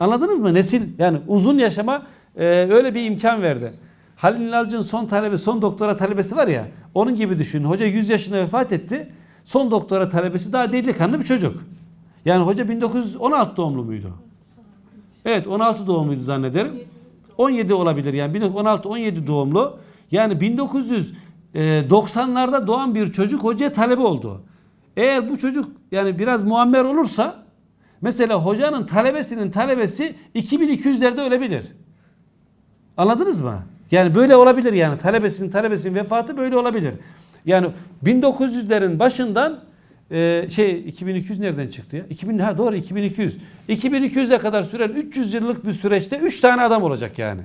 Anladınız mı? Nesil yani uzun yaşama e, öyle bir imkan verdi. Halil İnalcı'nın son talebe, son doktora talebesi var ya. Onun gibi düşünün. Hoca 100 yaşında vefat etti. Son doktora talebesi daha delikanlı bir çocuk. Yani hoca 1916 doğumlu muydu? Evet 16 doğumluydu zannederim. 17 olabilir yani 16-17 doğumlu yani 1990'larda e, doğan bir çocuk hocaya talebe oldu. Eğer bu çocuk yani biraz muammer olursa mesela hocanın talebesinin talebesi 2200'lerde ölebilir. Anladınız mı? Yani böyle olabilir yani talebesinin talebesinin vefatı böyle olabilir. Yani 1900'lerin başından e, şey 2200 nereden çıktı ya? 2000 ha doğru 2200. 2200'e kadar süren 300 yıllık bir süreçte 3 tane adam olacak yani.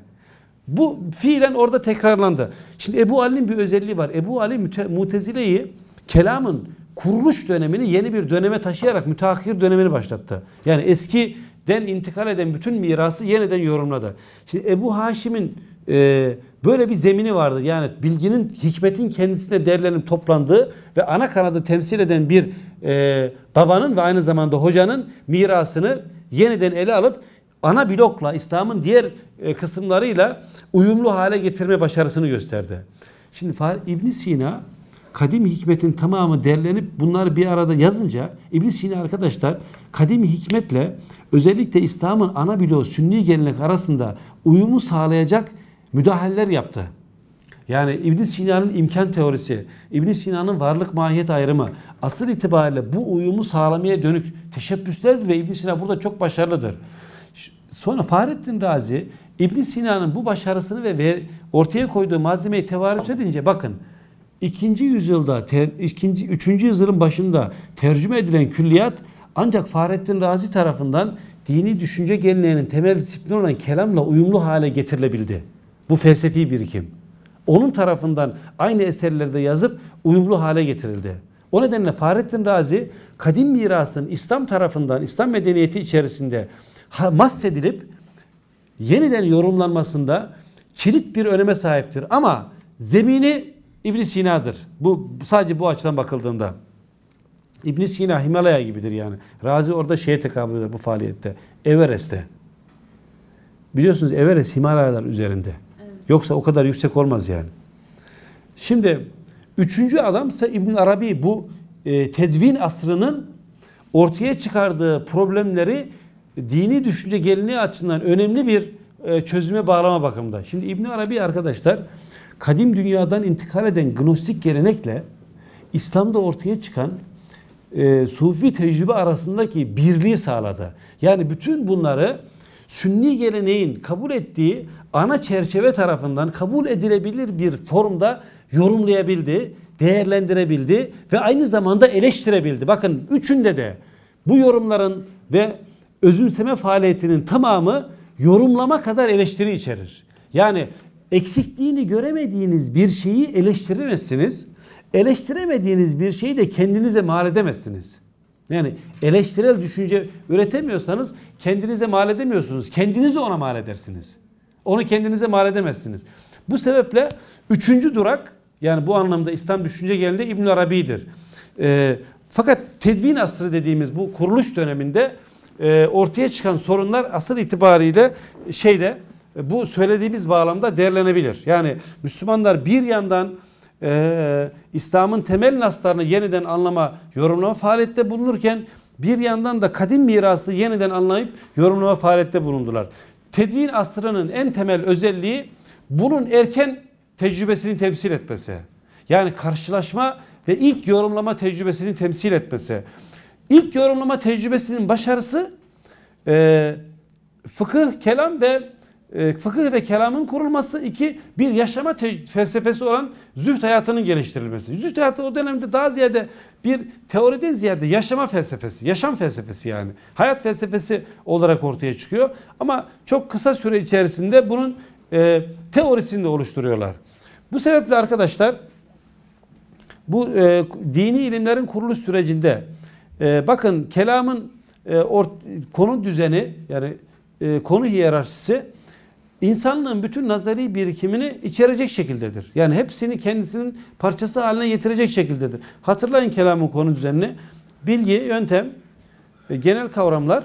Bu fiilen orada tekrarlandı. Şimdi Ebu Ali'nin bir özelliği var. Ebu Ali Mutezile'yi kelamın kuruluş dönemini yeni bir döneme taşıyarak müteahhir dönemini başlattı. Yani eskiden intikal eden bütün mirası yeniden yorumladı. Şimdi Ebu Haşim'in e, böyle bir zemini vardı. Yani bilginin, hikmetin kendisine derlenip toplandığı ve ana kanadı temsil eden bir e, babanın ve aynı zamanda hocanın mirasını yeniden ele alıp ana blokla İslam'ın diğer e, kısımlarıyla uyumlu hale getirme başarısını gösterdi. Şimdi İbn Sina kadim hikmetin tamamı derlenip bunları bir arada yazınca İbn Sina arkadaşlar kadim hikmetle özellikle İslam'ın ana bloğu sünni gelenek arasında uyumu sağlayacak müdahaleler yaptı. Yani İbn Sina'nın imkan teorisi, İbn Sina'nın varlık mahiyet ayrımı asıl itibariyle bu uyumu sağlamaya dönük teşebbüsler ve İbn Sina burada çok başarılıdır. Sonra Fahrettin Razi ibn Sina'nın bu başarısını ve ortaya koyduğu malzemeyi tevarüz edince bakın ikinci yüzyılda, ter, ikinci, üçüncü yüzyılın başında tercüme edilen külliyat ancak Fahrettin Razi tarafından dini düşünce geleneğinin temel disiplini olan kelamla uyumlu hale getirilebildi. Bu felsefi birikim. Onun tarafından aynı eserlerde yazıp uyumlu hale getirildi. O nedenle Fahrettin Razi kadim mirasın İslam tarafından, İslam medeniyeti içerisinde massedilip yeniden yorumlanmasında kilit bir öneme sahiptir. Ama zemini İbn Sina'dır. Bu sadece bu açıdan bakıldığında. İbn Sina Himalaya gibidir yani. Razi orada şeye tekabül eder bu faaliyette. Everest'te. Biliyorsunuz Everest Himalayalar üzerinde. Yoksa o kadar yüksek olmaz yani. Şimdi üçüncü adam ise İbn Arabi bu e, tedvin asrının ortaya çıkardığı problemleri dini düşünce geleneği açısından önemli bir e, çözüme bağlama bakımında. Şimdi İbn Arabi arkadaşlar kadim dünyadan intikal eden gnostik gelenekle İslam'da ortaya çıkan e, sufi tecrübe arasındaki birliği sağladı. Yani bütün bunları sünni geleneğin kabul ettiği ana çerçeve tarafından kabul edilebilir bir formda yorumlayabildi, değerlendirebildi ve aynı zamanda eleştirebildi. Bakın üçünde de bu yorumların ve özümseme faaliyetinin tamamı yorumlama kadar eleştiri içerir. Yani eksikliğini göremediğiniz bir şeyi eleştiremezsiniz. Eleştiremediğiniz bir şeyi de kendinize mal edemezsiniz. Yani eleştirel düşünce üretemiyorsanız kendinize mal edemiyorsunuz. Kendinizi ona mal edersiniz. Onu kendinize mal edemezsiniz. Bu sebeple üçüncü durak yani bu anlamda İslam düşünce genelinde İbn Arabi'dir. E, fakat tedvin asrı dediğimiz bu kuruluş döneminde e, ortaya çıkan sorunlar asıl itibariyle şeyde e, bu söylediğimiz bağlamda değerlenebilir. Yani Müslümanlar bir yandan e, İslam'ın temel naslarını yeniden anlama, yorumlama faaliyette bulunurken bir yandan da kadim mirası yeniden anlayıp yorumlama faaliyette bulundular. Tedvin asrının en temel özelliği bunun erken tecrübesini temsil etmesi. Yani karşılaşma ve ilk yorumlama tecrübesini temsil etmesi. İlk yorumlama tecrübesinin başarısı e, fıkıh, kelam ve e, fıkıh ve kelamın kurulması. iki bir yaşama felsefesi olan züht hayatının geliştirilmesi. Züht hayatı o dönemde daha ziyade bir teoriden ziyade yaşama felsefesi, yaşam felsefesi yani. Hayat felsefesi olarak ortaya çıkıyor. Ama çok kısa süre içerisinde bunun e, teorisini de oluşturuyorlar. Bu sebeple arkadaşlar bu e, dini ilimlerin kuruluş sürecinde e, bakın kelamın e, or, konu düzeni yani e, konu hiyerarşisi insanlığın bütün nazari birikimini içerecek şekildedir. Yani hepsini kendisinin parçası haline getirecek şekildedir. Hatırlayın kelamın konu düzenini. Bilgi, yöntem, e, genel kavramlar,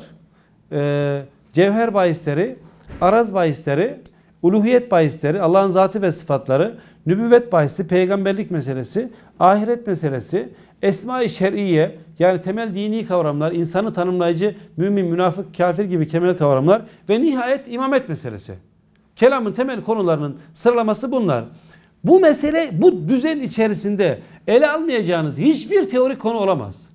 e, cevher bahisleri, araz bahisleri, uluhiyet bahisleri, Allah'ın zatı ve sıfatları, nübüvvet bahisi, peygamberlik meselesi, ahiret meselesi, Esma-i şer'iye yani temel dini kavramlar, insanı tanımlayıcı, mümin, münafık, kafir gibi temel kavramlar ve nihayet imamet meselesi. Kelamın temel konularının sıralaması bunlar. Bu mesele bu düzen içerisinde ele almayacağınız hiçbir teorik konu olamaz.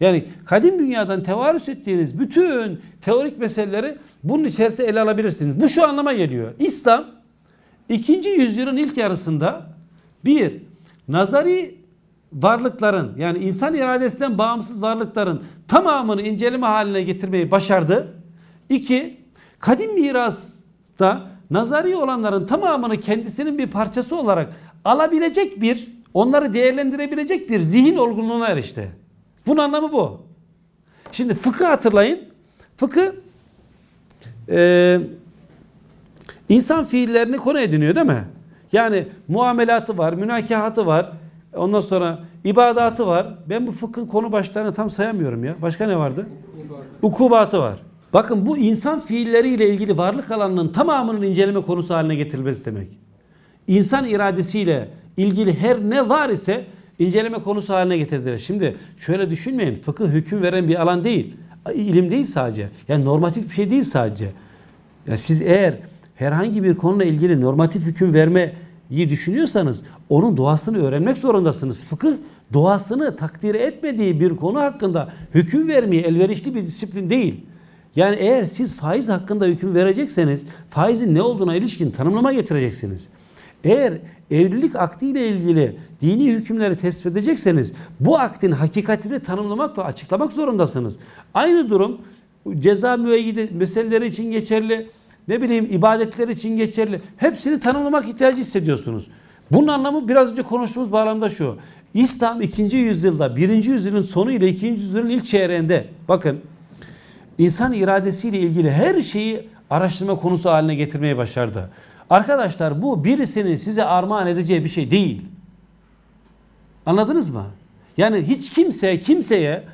Yani kadim dünyadan tevarüs ettiğiniz bütün teorik meseleleri bunun içerisinde ele alabilirsiniz. Bu şu anlama geliyor. İslam ikinci yüzyılın ilk yarısında bir nazari varlıkların yani insan iradesinden bağımsız varlıkların tamamını inceleme haline getirmeyi başardı. İki, kadim mirasta nazari olanların tamamını kendisinin bir parçası olarak alabilecek bir, onları değerlendirebilecek bir zihin olgunluğuna erişti. Bunun anlamı bu. Şimdi fıkı hatırlayın. Fıkı e, insan fiillerini konu ediniyor değil mi? Yani muamelatı var, münakahatı var, Ondan sonra ibadatı var. Ben bu fıkhın konu başlarını tam sayamıyorum ya. Başka ne vardı? Ukubatı var. Bakın bu insan fiilleriyle ilgili varlık alanının tamamının inceleme konusu haline getirilmesi demek. İnsan iradesiyle ilgili her ne var ise inceleme konusu haline getirdiler. Şimdi şöyle düşünmeyin. Fıkıh hüküm veren bir alan değil. İlim değil sadece. Yani normatif bir şey değil sadece. Yani siz eğer herhangi bir konuyla ilgili normatif hüküm verme iyi düşünüyorsanız onun doğasını öğrenmek zorundasınız. Fıkıh doğasını takdir etmediği bir konu hakkında hüküm vermeye elverişli bir disiplin değil. Yani eğer siz faiz hakkında hüküm verecekseniz faizin ne olduğuna ilişkin tanımlama getireceksiniz. Eğer evlilik akdiyle ilgili dini hükümleri tespit edecekseniz bu aktin hakikatini tanımlamak ve açıklamak zorundasınız. Aynı durum ceza müeyyide meseleleri için geçerli ne bileyim ibadetler için geçerli. Hepsini tanımlamak ihtiyacı hissediyorsunuz. Bunun anlamı biraz önce konuştuğumuz bağlamda şu. İslam ikinci yüzyılda birinci yüzyılın sonu ile ikinci yüzyılın ilk çeyreğinde bakın insan iradesiyle ilgili her şeyi araştırma konusu haline getirmeyi başardı. Arkadaşlar bu birisinin size armağan edeceği bir şey değil. Anladınız mı? Yani hiç kimse kimseye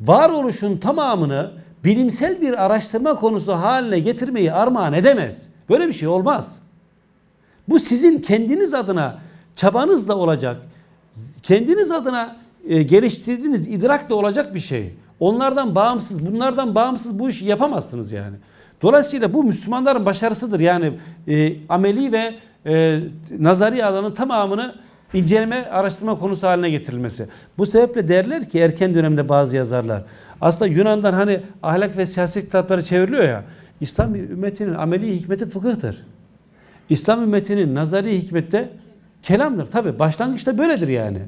varoluşun tamamını bilimsel bir araştırma konusu haline getirmeyi armağan edemez. Böyle bir şey olmaz. Bu sizin kendiniz adına çabanızla olacak, kendiniz adına e, geliştirdiğiniz idrakla olacak bir şey. Onlardan bağımsız, bunlardan bağımsız bu işi yapamazsınız yani. Dolayısıyla bu Müslümanların başarısıdır. Yani e, ameli ve e, nazari alanın tamamını inceleme araştırma konusu haline getirilmesi. Bu sebeple derler ki erken dönemde bazı yazarlar aslında Yunan'dan hani ahlak ve siyaset kitapları çevriliyor ya İslam ümmetinin ameli hikmeti fıkıhtır. İslam ümmetinin nazari hikmette kelamdır. Tabi başlangıçta böyledir yani.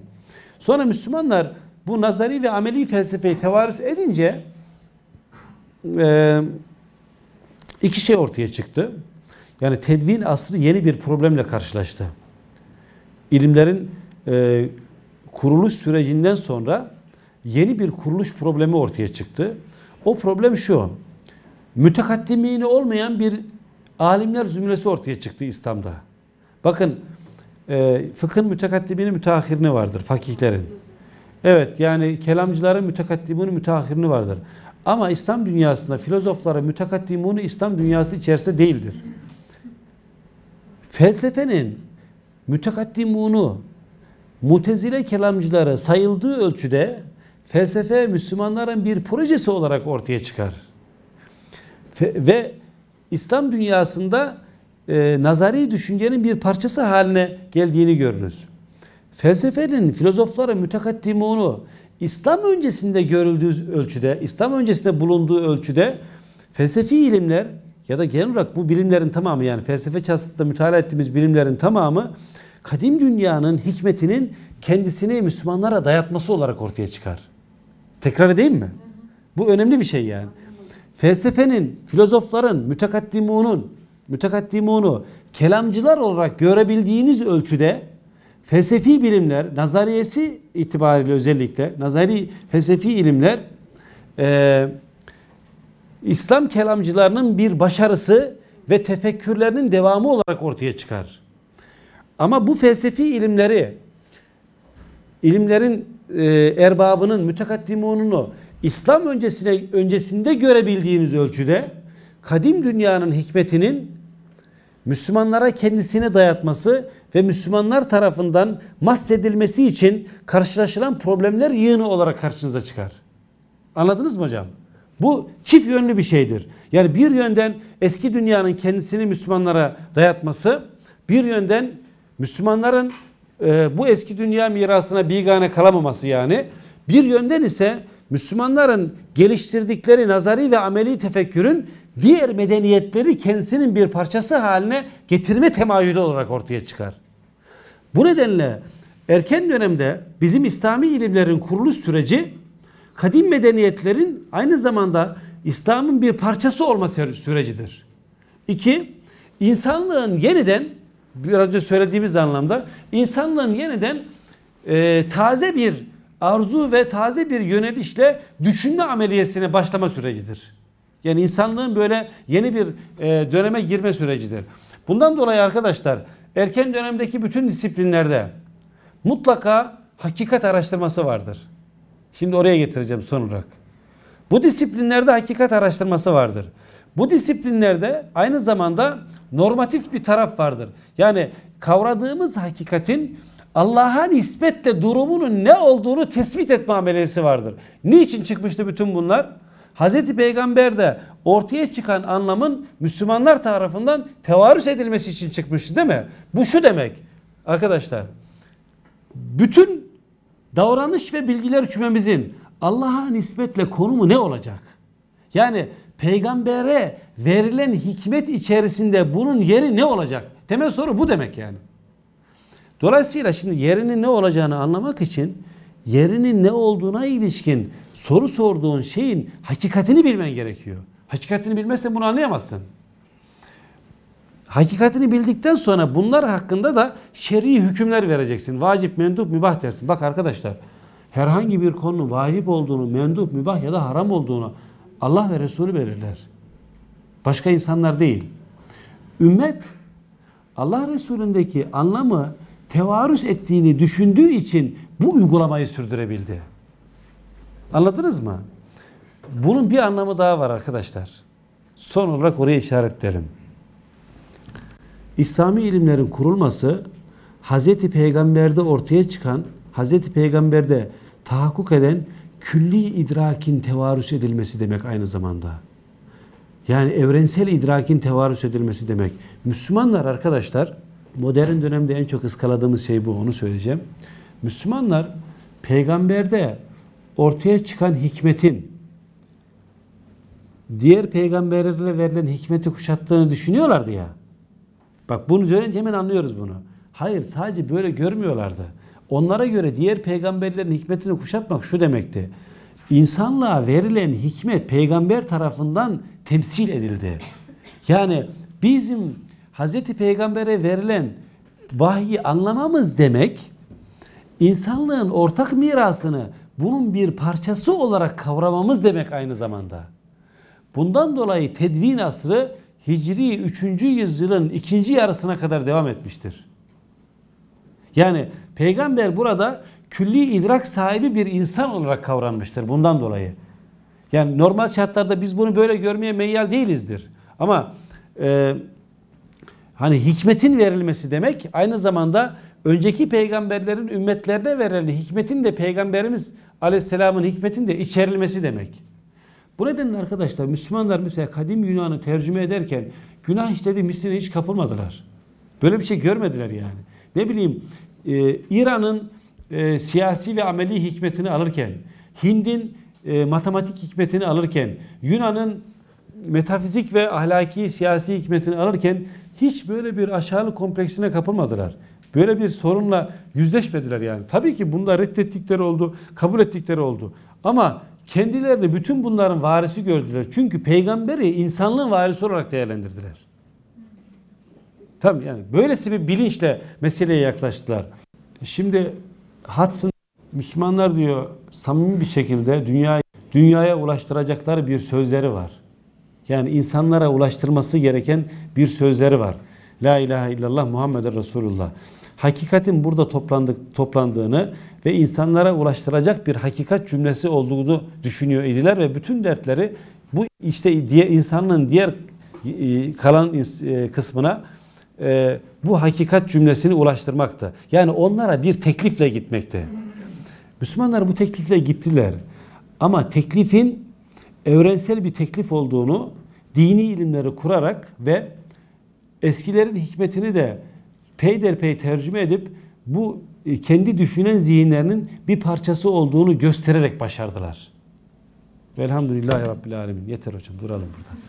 Sonra Müslümanlar bu nazari ve ameli felsefeyi tevarüz edince iki şey ortaya çıktı. Yani tedvin asrı yeni bir problemle karşılaştı ilimlerin e, kuruluş sürecinden sonra yeni bir kuruluş problemi ortaya çıktı. O problem şu, mütekaddimini olmayan bir alimler zümresi ortaya çıktı İslam'da. Bakın e, fıkhın mütekaddimini müteahhirini vardır fakihlerin. Evet yani kelamcıların mütekaddimini müteahhirini vardır. Ama İslam dünyasında filozofların mütekaddimini İslam dünyası içerisinde değildir. Felsefenin mütekaddimun'u mutezile kelamcılara sayıldığı ölçüde felsefe Müslümanların bir projesi olarak ortaya çıkar. Fe ve İslam dünyasında e, nazari düşüncenin bir parçası haline geldiğini görürüz. Felsefenin filozofları mütekaddimun'u İslam öncesinde görüldüğü ölçüde, İslam öncesinde bulunduğu ölçüde felsefi ilimler ya da genel olarak bu bilimlerin tamamı yani felsefe çatısında mütalaa ettiğimiz bilimlerin tamamı kadim dünyanın hikmetinin kendisini Müslümanlara dayatması olarak ortaya çıkar. Tekrar edeyim mi? Bu önemli bir şey yani. Felsefenin, filozofların, mütekaddimunun, mütekaddimunu kelamcılar olarak görebildiğiniz ölçüde felsefi bilimler, nazariyesi itibariyle özellikle, nazari felsefi ilimler, e, İslam kelamcılarının bir başarısı ve tefekkürlerinin devamı olarak ortaya çıkar. Ama bu felsefi ilimleri, ilimlerin e, erbabının, mütekaddimununu İslam öncesine öncesinde görebildiğimiz ölçüde kadim dünyanın hikmetinin Müslümanlara kendisini dayatması ve Müslümanlar tarafından mahsedilmesi için karşılaşılan problemler yığını olarak karşınıza çıkar. Anladınız mı hocam? Bu çift yönlü bir şeydir. Yani bir yönden eski dünyanın kendisini Müslümanlara dayatması, bir yönden Müslümanların e, bu eski dünya mirasına bigane kalamaması yani. Bir yönden ise Müslümanların geliştirdikleri nazari ve ameli tefekkürün diğer medeniyetleri kendisinin bir parçası haline getirme temayülü olarak ortaya çıkar. Bu nedenle erken dönemde bizim İslami ilimlerin kuruluş süreci kadim medeniyetlerin aynı zamanda İslam'ın bir parçası olma sürecidir. İki, insanlığın yeniden biraz önce söylediğimiz anlamda insanlığın yeniden e, taze bir arzu ve taze bir yönelişle düşünme ameliyesine başlama sürecidir. Yani insanlığın böyle yeni bir e, döneme girme sürecidir. Bundan dolayı arkadaşlar erken dönemdeki bütün disiplinlerde mutlaka hakikat araştırması vardır. Şimdi oraya getireceğim son olarak. Bu disiplinlerde hakikat araştırması vardır. Bu disiplinlerde aynı zamanda normatif bir taraf vardır. Yani kavradığımız hakikatin Allah'a nispetle durumunun ne olduğunu tespit etme amelesi vardır. Niçin çıkmıştı bütün bunlar? Hz. Peygamber'de ortaya çıkan anlamın Müslümanlar tarafından tevarüs edilmesi için çıkmıştı değil mi? Bu şu demek arkadaşlar. Bütün davranış ve bilgiler kümemizin Allah'a nispetle konumu ne olacak? Yani peygambere verilen hikmet içerisinde bunun yeri ne olacak? Temel soru bu demek yani. Dolayısıyla şimdi yerinin ne olacağını anlamak için yerinin ne olduğuna ilişkin soru sorduğun şeyin hakikatini bilmen gerekiyor. Hakikatini bilmezsen bunu anlayamazsın hakikatini bildikten sonra bunlar hakkında da şer'i hükümler vereceksin. Vacip, mendup, mübah dersin. Bak arkadaşlar herhangi bir konunun vacip olduğunu, mendup, mübah ya da haram olduğunu Allah ve Resulü belirler. Başka insanlar değil. Ümmet Allah Resulündeki anlamı tevarüs ettiğini düşündüğü için bu uygulamayı sürdürebildi. Anladınız mı? Bunun bir anlamı daha var arkadaşlar. Son olarak oraya işaretlerim. İslami ilimlerin kurulması Hazreti Peygamber'de ortaya çıkan, Hazreti Peygamber'de tahakkuk eden külli idrakin tevarüs edilmesi demek aynı zamanda. Yani evrensel idrakin tevarüs edilmesi demek. Müslümanlar arkadaşlar, modern dönemde en çok ıskaladığımız şey bu, onu söyleyeceğim. Müslümanlar peygamberde ortaya çıkan hikmetin diğer Peygamber'lerle verilen hikmeti kuşattığını düşünüyorlardı ya. Bak bunu görünce hemen anlıyoruz bunu. Hayır sadece böyle görmüyorlardı. Onlara göre diğer peygamberlerin hikmetini kuşatmak şu demekti. İnsanlığa verilen hikmet peygamber tarafından temsil edildi. Yani bizim Hazreti Peygamber'e verilen vahyi anlamamız demek insanlığın ortak mirasını bunun bir parçası olarak kavramamız demek aynı zamanda. Bundan dolayı tedvin asrı Hicri 3. yüzyılın ikinci yarısına kadar devam etmiştir. Yani peygamber burada külli idrak sahibi bir insan olarak kavranmıştır bundan dolayı. Yani normal şartlarda biz bunu böyle görmeye meyyal değilizdir. Ama e, hani hikmetin verilmesi demek aynı zamanda önceki peygamberlerin ümmetlerine verilen hikmetin de peygamberimiz aleyhisselamın hikmetin de içerilmesi demek. Bu nedenle arkadaşlar Müslümanlar mesela kadim Yunan'ı tercüme ederken günah işlediği misline hiç kapılmadılar. Böyle bir şey görmediler yani. Ne bileyim e, İran'ın e, siyasi ve ameli hikmetini alırken, Hind'in e, matematik hikmetini alırken, Yunan'ın metafizik ve ahlaki siyasi hikmetini alırken hiç böyle bir aşağılık kompleksine kapılmadılar. Böyle bir sorunla yüzleşmediler yani. Tabii ki bunda reddettikleri oldu, kabul ettikleri oldu. Ama kendilerini bütün bunların varisi gördüler. Çünkü peygamberi insanlığın varisi olarak değerlendirdiler. tam yani böylesi bir bilinçle meseleye yaklaştılar. Şimdi Hatsın Müslümanlar diyor samimi bir şekilde dünya dünyaya ulaştıracakları bir sözleri var. Yani insanlara ulaştırması gereken bir sözleri var. La ilahe illallah Muhammeden Resulullah. Hakikatin burada toplandık, toplandığını ve insanlara ulaştıracak bir hakikat cümlesi olduğunu düşünüyor idiler ve bütün dertleri bu işte diye insanlığın diğer e, kalan e, kısmına e, bu hakikat cümlesini ulaştırmakta Yani onlara bir teklifle gitmekte Müslümanlar bu teklifle gittiler. Ama teklifin evrensel bir teklif olduğunu dini ilimleri kurarak ve eskilerin hikmetini de peyderpey tercüme edip bu e, kendi düşünen zihinlerinin bir parçası olduğunu göstererek başardılar. Velhamdülillahi Rabbil Alemin. Yeter hocam duralım burada.